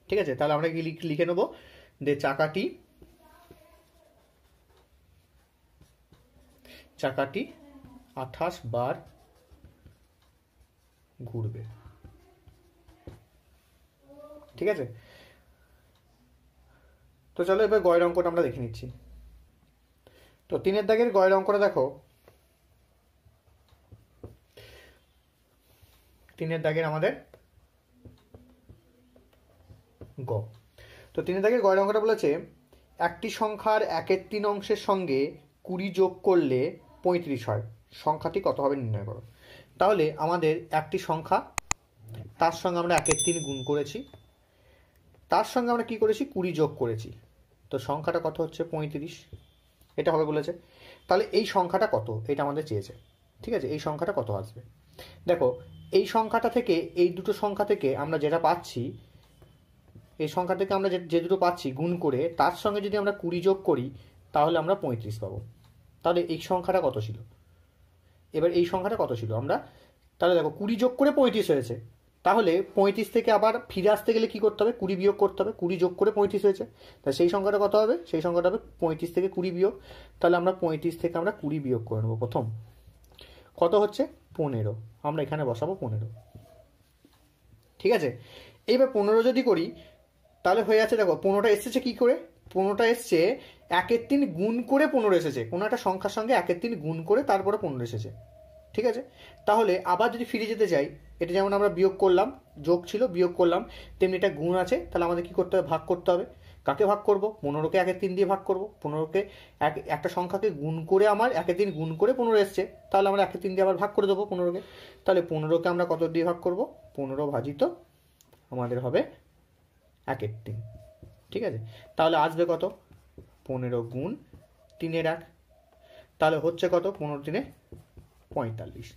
ঠিক আছে তাহলে আমরা কি লিখে নেবো যে চাকাটি চাকাটি আঠাশ বার ঘুরবে ঠিক আছে তো চলো এবার গয়ের অঙ্কটা আমরা দেখে নিচ্ছি তো তিনের দাগের গয়ের অঙ্কটা দেখো তিনের দাগের আমাদের গ তো তিনের দাগের গয়ের অঙ্কটা বলেছে একটি সংখ্যার একের তিন অংশের সঙ্গে কুড়ি যোগ করলে পঁয়ত্রিশ হয় সংখ্যাটি কত হবে নির্ণয় করো তাহলে আমাদের একটি সংখ্যা তার সঙ্গে আমরা একের তিন গুণ করেছি তার সঙ্গে আমরা কি করেছি কুড়ি যোগ করেছি তো সংখ্যাটা কত হচ্ছে পঁয়ত্রিশ এটা হবে বলেছে তাহলে এই সংখ্যাটা কত এটা আমাদের চেয়েছে ঠিক আছে এই সংখ্যাটা কত আসবে দেখো এই সংখ্যাটা থেকে এই দুটো সংখ্যা থেকে আমরা যেটা পাচ্ছি এই সংখ্যা থেকে আমরা যে দুটো পাচ্ছি গুণ করে তার সঙ্গে যদি আমরা কুড়ি যোগ করি তাহলে আমরা পঁয়ত্রিশ পাবো তাহলে এই সংখ্যাটা কত ছিল এবার এই সংখ্যাটা কত ছিল আমরা তাহলে দেখো কুড়ি যোগ করে পঁয়ত্রিশ হয়েছে তাহলে পঁয়ত্রিশ থেকে আবার ফিরে আসতে গেলে কী করতে হবে কুড়ি বিয়োগ করতে হবে কুড়ি যোগ করে পঁয়ত্রিশ হয়েছে তাহলে সেই সংখ্যাটা কত হবে সেই সংখ্যাটা হবে পঁয়ত্রিশ থেকে কুড়ি বিয়োগ তাহলে আমরা পঁয়ত্রিশ থেকে আমরা কুড়ি বিয়োগ করে নেবো প্রথম কত হচ্ছে পনেরো আমরা এখানে বসাবো পনেরো ঠিক আছে এইবার পনেরো যদি করি তাহলে হয়ে আছে দেখো পনেরোটা এসেছে কি করে পনেরোটা এসছে একের তিন গুণ করে পনেরো এসেছে কোনো একটা সংখ্যার সঙ্গে একের তিন গুণ করে তারপরে পনেরো এসেছে ঠিক আছে তাহলে আবার যদি ফিরে যেতে চাই এটা যেমন আমরা বিয়োগ করলাম যোগ ছিল বিয়োগ করলাম তেমনি এটা গুণ আছে তাহলে আমাদের কি করতে হবে ভাগ করতে হবে কাকে ভাগ করব পনেরোকে একের তিন দিয়ে ভাগ করব পনেরোকে এক একটা সংখ্যাকে গুণ করে আমার একের তিন গুণ করে পনেরো এসছে তাহলে আমরা একের তিন দিয়ে আবার ভাগ করে দেবো পনেরোকে তাহলে পনেরোকে আমরা কত দিয়ে ভাগ করব পনেরো ভাজিত আমাদের হবে একের তিন ঠিক আছে তাহলে আসবে কত পনেরো গুণ তিনের এক তাহলে হচ্ছে কত পনেরো তিনে পঁয়তাল্লিশ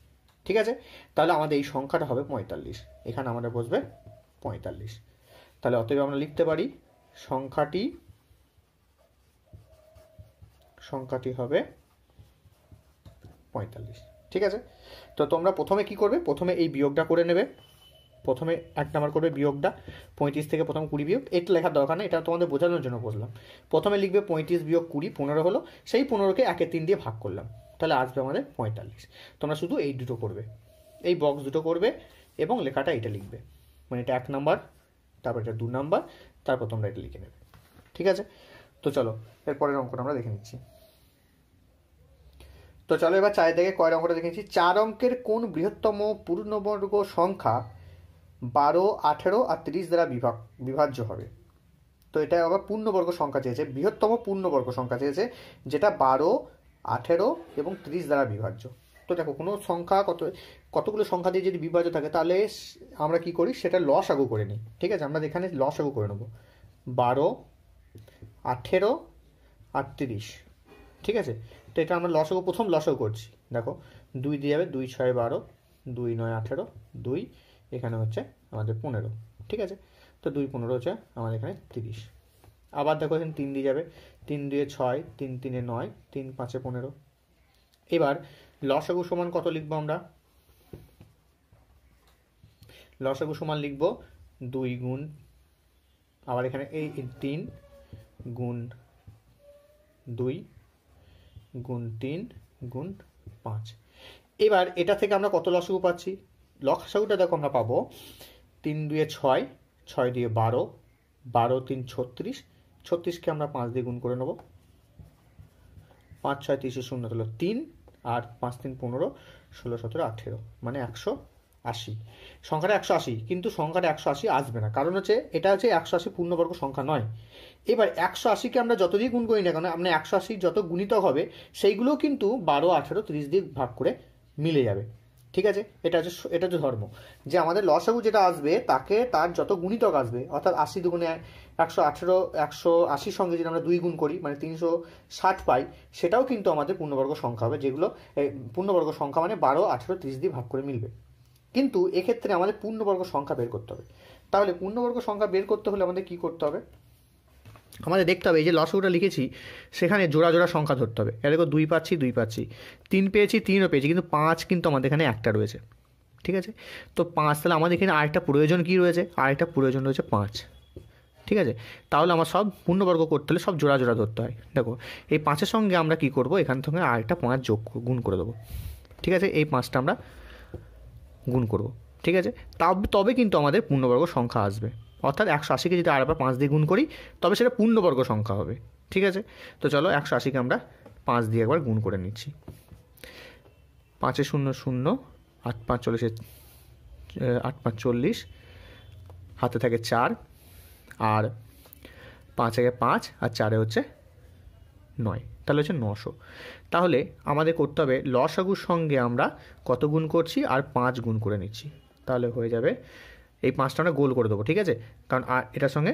ঠিক আছে তাহলে আমাদের এই সংখ্যাটা হবে পঁয়তাল্লিশ এখানে আমাদের বসবে পঁয়তাল্লিশ তাহলে অতএব আমরা লিখতে পারি সংখ্যাটি সংখ্যাটি হবে পঁয়তাল্লিশ ঠিক আছে তো তোমরা প্রথমে কি করবে প্রথমে এই বিয়োগটা করে নেবে প্রথমে এক নাম্বার করবে বিয়োগটা পঁয়ত্রিশ থেকে প্রথম কুড়ি বিয়োগ এটা লেখার দরকার নেই এটা তোমাদের বোঝানোর জন্য বললাম প্রথমে লিখবে পঁয়ত্রিশ বিয়োগ কুড়ি পনেরো হলো সেই পনেরোকে একে তিন দিয়ে ভাগ করলাম তাহলে আসবে আমাদের পঁয়তাল্লিশ তোমরা শুধু এই দুটো করবে এই বক্স দুটো করবে এবং লেখাটা এটা লিখবে মানে এটা এক নাম্বার তারপর এটা দু নাম্বার তারপর তোমরা এটা লিখে নেবে ঠিক আছে তো চলো এরপরের অঙ্কটা আমরা দেখে নিচ্ছি তো চলো এবার চারের দিকে কয়ের অঙ্কটা দেখে নিচ্ছি চার অঙ্কের কোন বৃহত্তম পূর্ণবর্গ সংখ্যা বারো আঠেরো আর তিরিশ দ্বারা বিভাগ বিভাজ্য হবে তো এটা আবার পূর্ণবর্গ সংখ্যা চেয়েছে বৃহত্তম পূর্ণবর্গ সংখ্যা চেয়েছে যেটা বারো আঠেরো এবং ত্রিশ দ্বারা বিভাজ্য তো দেখো কোনো সংখ্যা কত কতগুলো সংখ্যা দিয়ে যদি বিভাজ্য থাকে তাহলে আমরা কি করি সেটা লস আগু করে নিই ঠিক আছে আমরা এখানে লস আগু করে নেবো বারো আঠেরো আর তিরিশ ঠিক আছে তো এটা আমরা লস আগু প্রথম আগু করছি দেখো দুই দিয়ে যাবে দুই ছয় বারো দুই নয় আঠেরো দুই এখানে হচ্ছে আমাদের পনেরো ঠিক আছে তো দুই পনেরো হচ্ছে আমাদের এখানে তিরিশ আবার দেখো এখানে তিন দিয়ে যাবে তিন দুয়ে ছয় তিন তিনে নয় তিন পাঁচে পনেরো এবার লসাগু সমান কত লিখবো আমরা লসাগু সমান লিখবো দুই গুণ আবার এখানে এই তিন গুণ দুই গুণ তিন গুণ পাঁচ এবার এটা থেকে আমরা কত লসাগু পাচ্ছি লসাগুটা দেখো আমরা পাবো তিন দুয়ে ছয় ছয় দিয়ে বারো বারো তিন ছত্রিশ ছত্রিশকে আমরা পাঁচ দিয়ে গুণ করে নেব পাঁচ ছয় তিরিশে শূন্য হলো তিন আর পাঁচ তিন পনেরো ষোলো সতেরো আঠেরো মানে একশো আশি সংখ্যাটা একশো আশি কিন্তু সংখ্যাটা একশো আশি আসবে না কারণ হচ্ছে এটা হচ্ছে একশো আশি পূর্ণবর্গ সংখ্যা নয় এবার একশো আশিকে আমরা যত দিয়ে গুণ করি না কেন আমরা মানে একশো আশি যত গুণিতক হবে সেইগুলো কিন্তু বারো আঠেরো তিরিশ দিয়ে ভাগ করে মিলে যাবে ঠিক আছে এটা হচ্ছে এটা হচ্ছে ধর্ম যে আমাদের লসাগু যেটা আসবে তাকে তার যত গুণিতক আসবে অর্থাৎ আশি দুগুণে একশো আঠেরো একশো আশির সঙ্গে যদি আমরা দুই গুণ করি মানে তিনশো ষাট পাই সেটাও কিন্তু আমাদের পূর্ণবর্গ সংখ্যা হবে যেগুলো পূর্ণবর্গ সংখ্যা মানে বারো আঠেরো তিরিশ দিয়ে ভাগ করে মিলবে কিন্তু এক্ষেত্রে আমাদের পূর্ণবর্গ সংখ্যা বের করতে হবে তাহলে পূর্ণবর্গ সংখ্যা বের করতে হলে আমাদের কি করতে হবে আমাদের দেখতে হবে এই যে লসগুটা লিখেছি সেখানে জোড়া জোড়া সংখ্যা ধরতে হবে এর দেখো দুই পাচ্ছি দুই পাচ্ছি তিন পেয়েছি তিনও পেয়েছি কিন্তু পাঁচ কিন্তু আমাদের এখানে একটা রয়েছে ঠিক আছে তো পাঁচ তাহলে আমাদের এখানে আরেকটা প্রয়োজন কি রয়েছে আরেকটা প্রয়োজন রয়েছে পাঁচ ঠিক আছে তাহলে আমার সব পূর্ণবর্গ করতে হলে সব জোড়া জোড়া ধরতে হয় দেখো এই পাঁচের সঙ্গে আমরা কি করব এখান থেকে আরেকটা পাঁচ যোগ গুণ করে দেবো ঠিক আছে এই পাঁচটা আমরা গুণ করব ঠিক আছে তবে কিন্তু আমাদের পূর্ণবর্গ সংখ্যা আসবে অর্থাৎ একশো আশিকে যদি আরেকবার পাঁচ দিয়ে গুণ করি তবে সেটা পূর্ণবর্গ সংখ্যা হবে ঠিক আছে তো চলো একশো আশিকে আমরা পাঁচ দিয়ে একবার গুণ করে নিচ্ছি পাঁচে শূন্য শূন্য আট পাঁচ চল্লিশে আট পাঁচ চল্লিশ হাতে থাকে চার আর পাঁচ আগে পাঁচ আর চারে হচ্ছে নয় তাহলে হচ্ছে নশো তাহলে আমাদের করতে হবে লসাগুর সঙ্গে আমরা কত গুণ করছি আর পাঁচ গুণ করে নিচ্ছি তাহলে হয়ে যাবে এই পাঁচটা আমরা গোল করে দেবো ঠিক আছে কারণ আর এটার সঙ্গে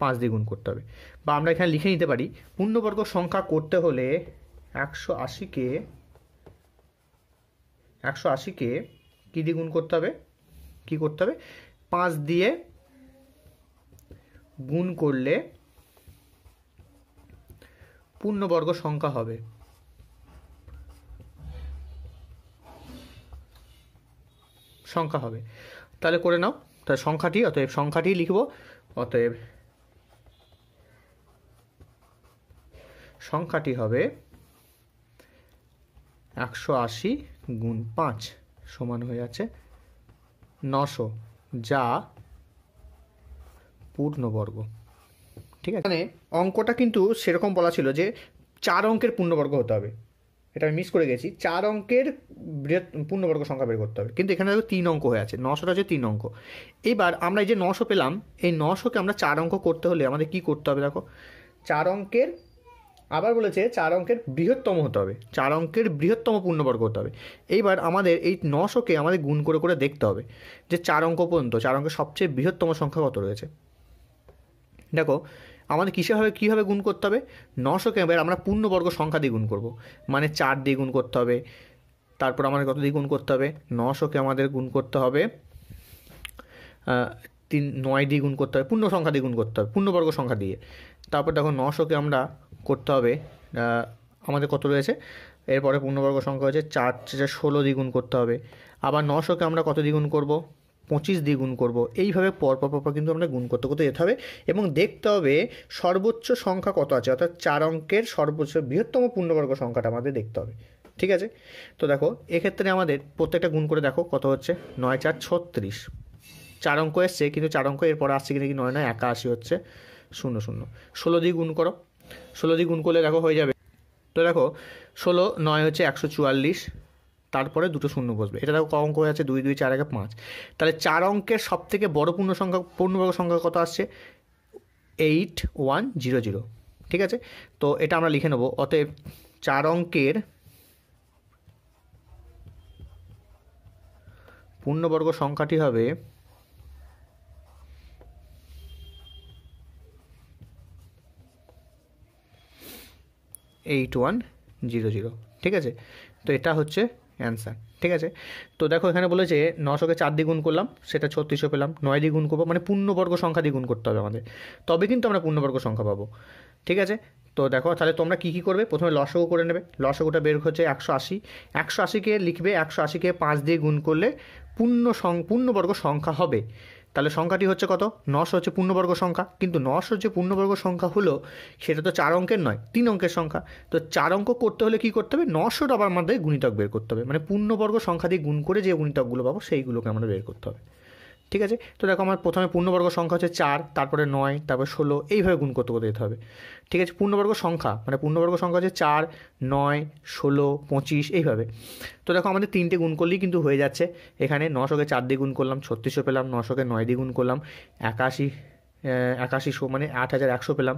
পাঁচ দিয়ে গুণ করতে হবে বা আমরা এখানে লিখে নিতে পারি পূর্ণবর্গ সংখ্যা করতে হলে একশো আশিকে একশো আশিকে কী দিয়ে গুণ করতে হবে কী করতে হবে পাঁচ দিয়ে গুণ করলে পূর্ণবর্গ সংখ্যা হবে সংখ্যা হবে তাহলে করে নাও তাহলে সংখ্যাটি অতএব সংখ্যাটি লিখব অতএব সংখ্যাটি হবে একশো আশি গুণ পাঁচ সমান হয়ে আছে নশো যা পূর্ণবর্গ ঠিক আছে মানে অঙ্কটা কিন্তু সেরকম বলা ছিল যে চার অঙ্কের পূর্ণবর্গ হতে হবে এটা আমি মিস করে গেছি চার অঙ্কের বৃহৎ পূর্ণবর্গ সংখ্যা বের করতে হবে কিন্তু এখানে হয়তো তিন অঙ্ক হয়ে আছে নশোটা হচ্ছে তিন অঙ্ক এবার আমরা এই যে নশো পেলাম এই নশোকে আমরা চার অঙ্ক করতে হলে আমাদের কি করতে হবে দেখো চার অঙ্কের আবার বলেছে চার অঙ্কের বৃহত্তম হতে হবে চার অঙ্কের বৃহত্তম পূর্ণবর্গ হতে হবে এইবার আমাদের এই নশোকে আমাদের গুণ করে করে দেখতে হবে যে চার অঙ্ক পর্যন্ত চার অঙ্কের সবচেয়ে বৃহত্তম সংখ্যা কত রয়েছে দেখো আমাদের কীসেভাবে কীভাবে গুণ করতে হবে নশোকে এবার আমরা পূর্ণবর্গ সংখ্যা দিয়ে গুণ করব মানে চার দিয়ে গুণ করতে হবে তারপর আমাদের কত দিয়ে গুণ করতে হবে নশোকে আমাদের গুণ করতে হবে তিন নয় দিয়ে গুণ করতে হবে পূর্ণ সংখ্যা দিয়ে গুণ করতে হবে পূর্ণবর্গ সংখ্যা দিয়ে তারপর দেখো নশোকে আমরা করতে হবে আমাদের কত রয়েছে এরপরে পূর্ণবর্গ সংখ্যা হচ্ছে চার চার ষোলো দ্বিগুণ করতে হবে আবার নশোকে আমরা কত দ্বিগুণ করব পঁচিশ দিয়ে গুণ করব এইভাবে পরপর পরপর কিন্তু আমরা গুণ করতে করতে যেতে হবে এবং দেখতে হবে সর্বোচ্চ সংখ্যা কত আছে অর্থাৎ চার অঙ্কের সর্বোচ্চ বৃহত্তম পূর্ণবর্গ সংখ্যাটা আমাদের দেখতে হবে ঠিক আছে তো দেখো এক্ষেত্রে আমাদের প্রত্যেকটা গুণ করে দেখো কত হচ্ছে নয় চার ছত্রিশ চার অঙ্ক এসছে কিন্তু চার অঙ্ক এরপর আসছে কি নাকি নয় নয় একাশি হচ্ছে শূন্য শূন্য ষোলো দিয়ে গুণ করো ষোলো দিয়ে গুণ করলে দেখো হয়ে যাবে তো দেখো ষোলো নয় হচ্ছে একশো চুয়াল্লিশ তারপরে দুটো শূন্য বসবে এটা দেখো অঙ্ক হয়ে আছে দুই দুই চার এক পাঁচ তাহলে চার অঙ্কের সব থেকে বড় পূর্ণ সংখ্যা পূর্ণবর্গ সংখ্যা কত আসছে এইট ওয়ান জিরো জিরো ঠিক আছে তো এটা আমরা লিখে নেব অতএব চার অঙ্কের পূর্ণবর্গ সংখ্যাটি হবে এইট ওয়ান জিরো জিরো ঠিক আছে তো এটা হচ্ছে অ্যান্সার ঠিক আছে তো দেখো এখানে বলেছে নশোকে চার দ্বিগুণ করলাম সেটা ছত্রিশও পেলাম নয় দ্বিগুণ করবো মানে পূর্ণবর্গ সংখ্যা দ্বিগুণ করতে হবে আমাদের তবে কিন্তু আমরা পূর্ণবর্গ সংখ্যা পাবো ঠিক আছে তো দেখো তাহলে তোমরা কী কী করবে প্রথমে লসগো করে নেবে লসগোটা বের হচ্ছে একশো আশি একশো আশিকে লিখবে একশো আশিকে পাঁচ দিয়ে গুণ করলে পূর্ণ সং পূর্ণবর্গ সংখ্যা হবে তাহলে সংখ্যাটি হচ্ছে কত নশো হচ্ছে পূর্ণবর্গ সংখ্যা কিন্তু নশো যে পূর্ণবর্গ সংখ্যা হলো সেটা তো চার অঙ্কের নয় তিন অঙ্কের সংখ্যা তো চার অঙ্ক করতে হলে কি করতে হবে নশোটা আবার আমাদের গুণিতক বের করতে হবে মানে পূর্ণবর্গ সংখ্যা দিয়ে গুণ করে যে গুণিতকগুলো পাবো সেইগুলোকে আমাদের বের করতে হবে ঠিক আছে তো দেখো আমার প্রথমে পূর্ণবর্গ সংখ্যা হচ্ছে চার তারপরে নয় তারপরে ষোলো এইভাবে গুণ করতে করতে যেতে হবে ঠিক আছে পূর্ণবর্গ সংখ্যা মানে পূর্ণবর্গ সংখ্যা হচ্ছে চার নয় ষোলো পঁচিশ এইভাবে তো দেখো আমাদের তিনটে গুণ করলেই কিন্তু হয়ে যাচ্ছে এখানে নশোকে চার দিয়ে গুণ করলাম ছত্রিশশো পেলাম নশোকে নয় দিয়ে গুণ করলাম একাশি একাশিশো মানে আট হাজার একশো পেলাম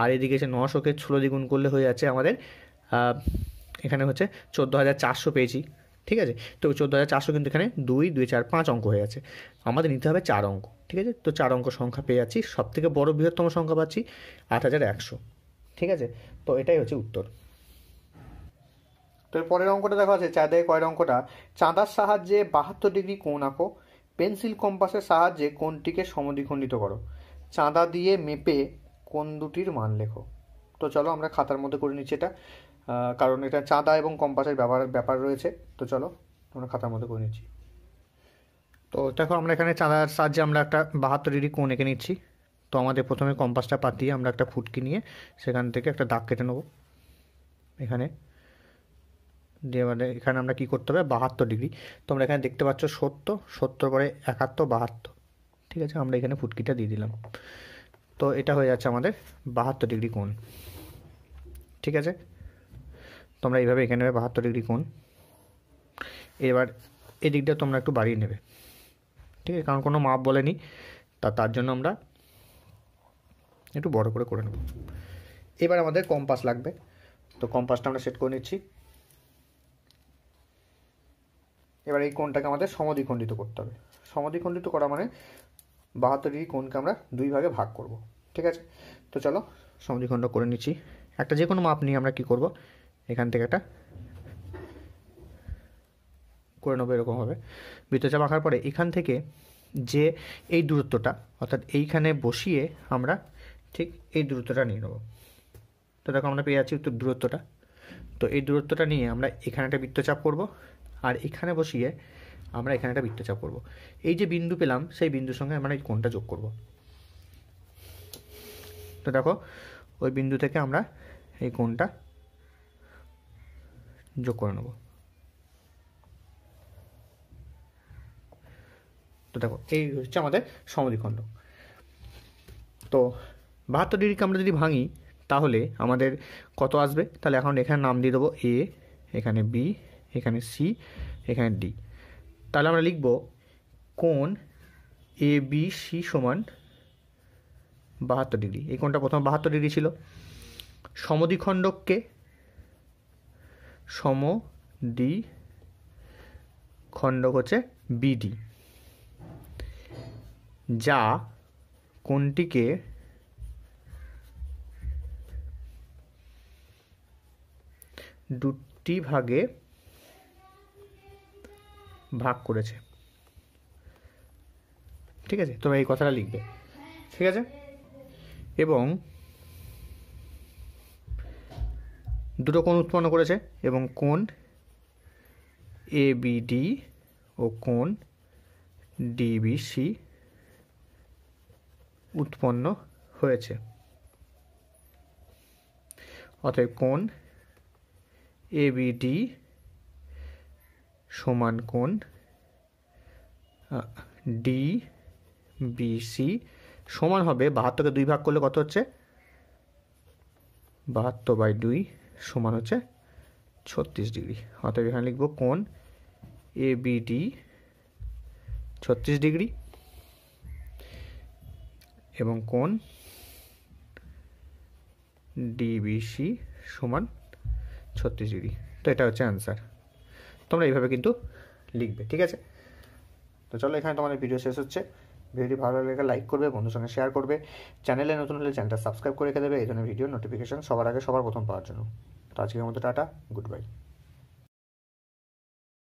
আর এদিকে এসে নশোকে ষোলো দিয়ে গুণ করলে হয়ে যাচ্ছে আমাদের এখানে হচ্ছে চোদ্দো হাজার চারশো পেয়েছি ঠিক আছে তো চোদ্দো হাজার চারশো কিন্তু এখানে দুই দুই চার পাঁচ অঙ্ক হয়ে আছে আমাদের নিতে হবে চার অঙ্ক ঠিক আছে তো চার অঙ্ক সংখ্যা পেয়ে যাচ্ছি সব থেকে বড় বৃহত্তম সংখ্যা পাচ্ছি আট হাজার একশো ঠিক আছে তো এটাই হচ্ছে উত্তর তো এর পরের অঙ্কটা দেখা আছে চাঁদে কয়ের অঙ্কটা চাঁদার সাহায্যে বাহাত্তর ডিগ্রি কোণ আঁকো পেন্সিল কম্পাসের সাহায্যে কোনটিকে সমদ্বিখণ্ডিত করো চাঁদা দিয়ে মেপে কোন দুটির মান লেখো তো চলো আমরা খাতার মধ্যে করে নিচ্ছি এটা কারণ এটা চাঁদা এবং কম্পাসের ব্যাপার ব্যাপার রয়েছে তো চলো আমরা খাতার মধ্যে করে নিচ্ছি তো দেখো আমরা এখানে চাঁদার সাহায্যে আমরা একটা বাহাত্তর ডিগ্রি কোণ এঁকে নিচ্ছি তো আমাদের প্রথমে কম্পাসটা পাতিয়ে আমরা একটা ফুটকি নিয়ে সেখান থেকে একটা দাগ কেটে নেবো এখানে দিয়ে মানে এখানে আমরা কি করতে হবে বাহাত্তর ডিগ্রি তোমরা এখানে দেখতে পাচ্ছ সত্তর সত্তর পরে একাত্তর বাহাত্তর ঠিক আছে আমরা এখানে ফুটকিটা দিয়ে দিলাম তো এটা হয়ে যাচ্ছে আমাদের বাহাত্তর ডিগ্রি কোণ ঠিক আছে তোমরা এইভাবে এখানে নেবে বাহাত্তর ডিগ্রি কোণ এবার এদিকটা তোমরা একটু বাড়িয়ে নেবে ঠিক আছে কারণ কোনো মাপ বলেনি তা তার জন্য আমরা একটু বড় করে করে নেব এবার আমাদের কম্পাস লাগবে তো কম্পাসটা আমরা সেট করে নিচ্ছি এবার এই কোণটাকে আমাদের সমদ্বিখণ্ডিত করতে হবে সমদ্বিখণ্ডিত করা মানে বাহাত্তর ডিগ্রি কোণকে আমরা দুই ভাগে ভাগ করব ঠিক আছে তো চলো সমদ্বিখণ্ড করে নিচ্ছি একটা যে কোনো মাপ নিয়ে আমরা কি করব এখান থেকে একটা করে নেবো এরকমভাবে বৃত্তচাপ আঁকার পরে এখান থেকে যে এই দূরত্বটা অর্থাৎ এইখানে বসিয়ে আমরা ঠিক এই দূরত্বটা নিয়ে নেবো তো দেখো আমরা পেয়ে যাচ্ছি উত্তর দূরত্বটা তো এই দূরত্বটা নিয়ে আমরা এখানে একটা বৃত্তচাপ করব আর এখানে বসিয়ে আমরা এখানে একটা বৃত্তচাপ করব এই যে বিন্দু পেলাম সেই বিন্দুর সঙ্গে আমরা এই কোনটা যোগ করব তো দেখো ওই বিন্দু থেকে আমরা এই কোনটা যোগ করে নেব তো দেখো এই হচ্ছে আমাদের সমদ্বিখণ্ডক তো বাহাত্তর ডিগ্রিকে আমরা যদি ভাঙি তাহলে আমাদের কত আসবে তাহলে এখন এখানে নাম দিয়ে দেবো এ এখানে বি এখানে সি এখানে ডি তাহলে আমরা লিখব কোন এ বি সি সমান বাহাত্তর ডিগ্রি এই কোনটা প্রথম বাহাত্তর ডিগ্রি ছিল সমদ্বিখণ্ডককে সম ডি খণ্ডক হচ্ছে বিডি যা কোনটিকে দুটি ভাগে ভাগ করেছে ঠিক আছে তোমরা এই কথাটা লিখবে ঠিক আছে এবং দুটো কোণ উৎপন্ন করেছে এবং কোণ এ বিডি ও কোণ ডিবিসি উৎপন্ন হয়েছে অতএব কোণ ডি সমান কোণ ডি বিসি সমান হবে বাহাত্তরকে দুই ভাগ করলে কত হচ্ছে বাহাত্তর বাই দুই সমান হচ্ছে ছত্রিশ ডিগ্রি অতএব এখানে লিখব কোন এ বিডি ছত্রিশ ডিগ্রি এবং কোন ডিবিসি সমান ছত্রিশ ডিগ্রি তো এটা হচ্ছে অ্যান্সার তোমরা এইভাবে কিন্তু লিখবে ঠিক আছে তো চলো এখানে তোমাদের ভিডিও শেষ হচ্ছে ভিডিওটি ভালো লেগে লাইক করবে বন্ধুর সঙ্গে শেয়ার করবে চ্যানেলে নতুন হলে চ্যানেলটা সাবস্ক্রাইব করে রেখে দেবে এই ধরনের ভিডিও নোটিফিকেশান সবার আগে সবার প্রথম পাওয়ার জন্য তো আজকের মতো টাটা গুড বাই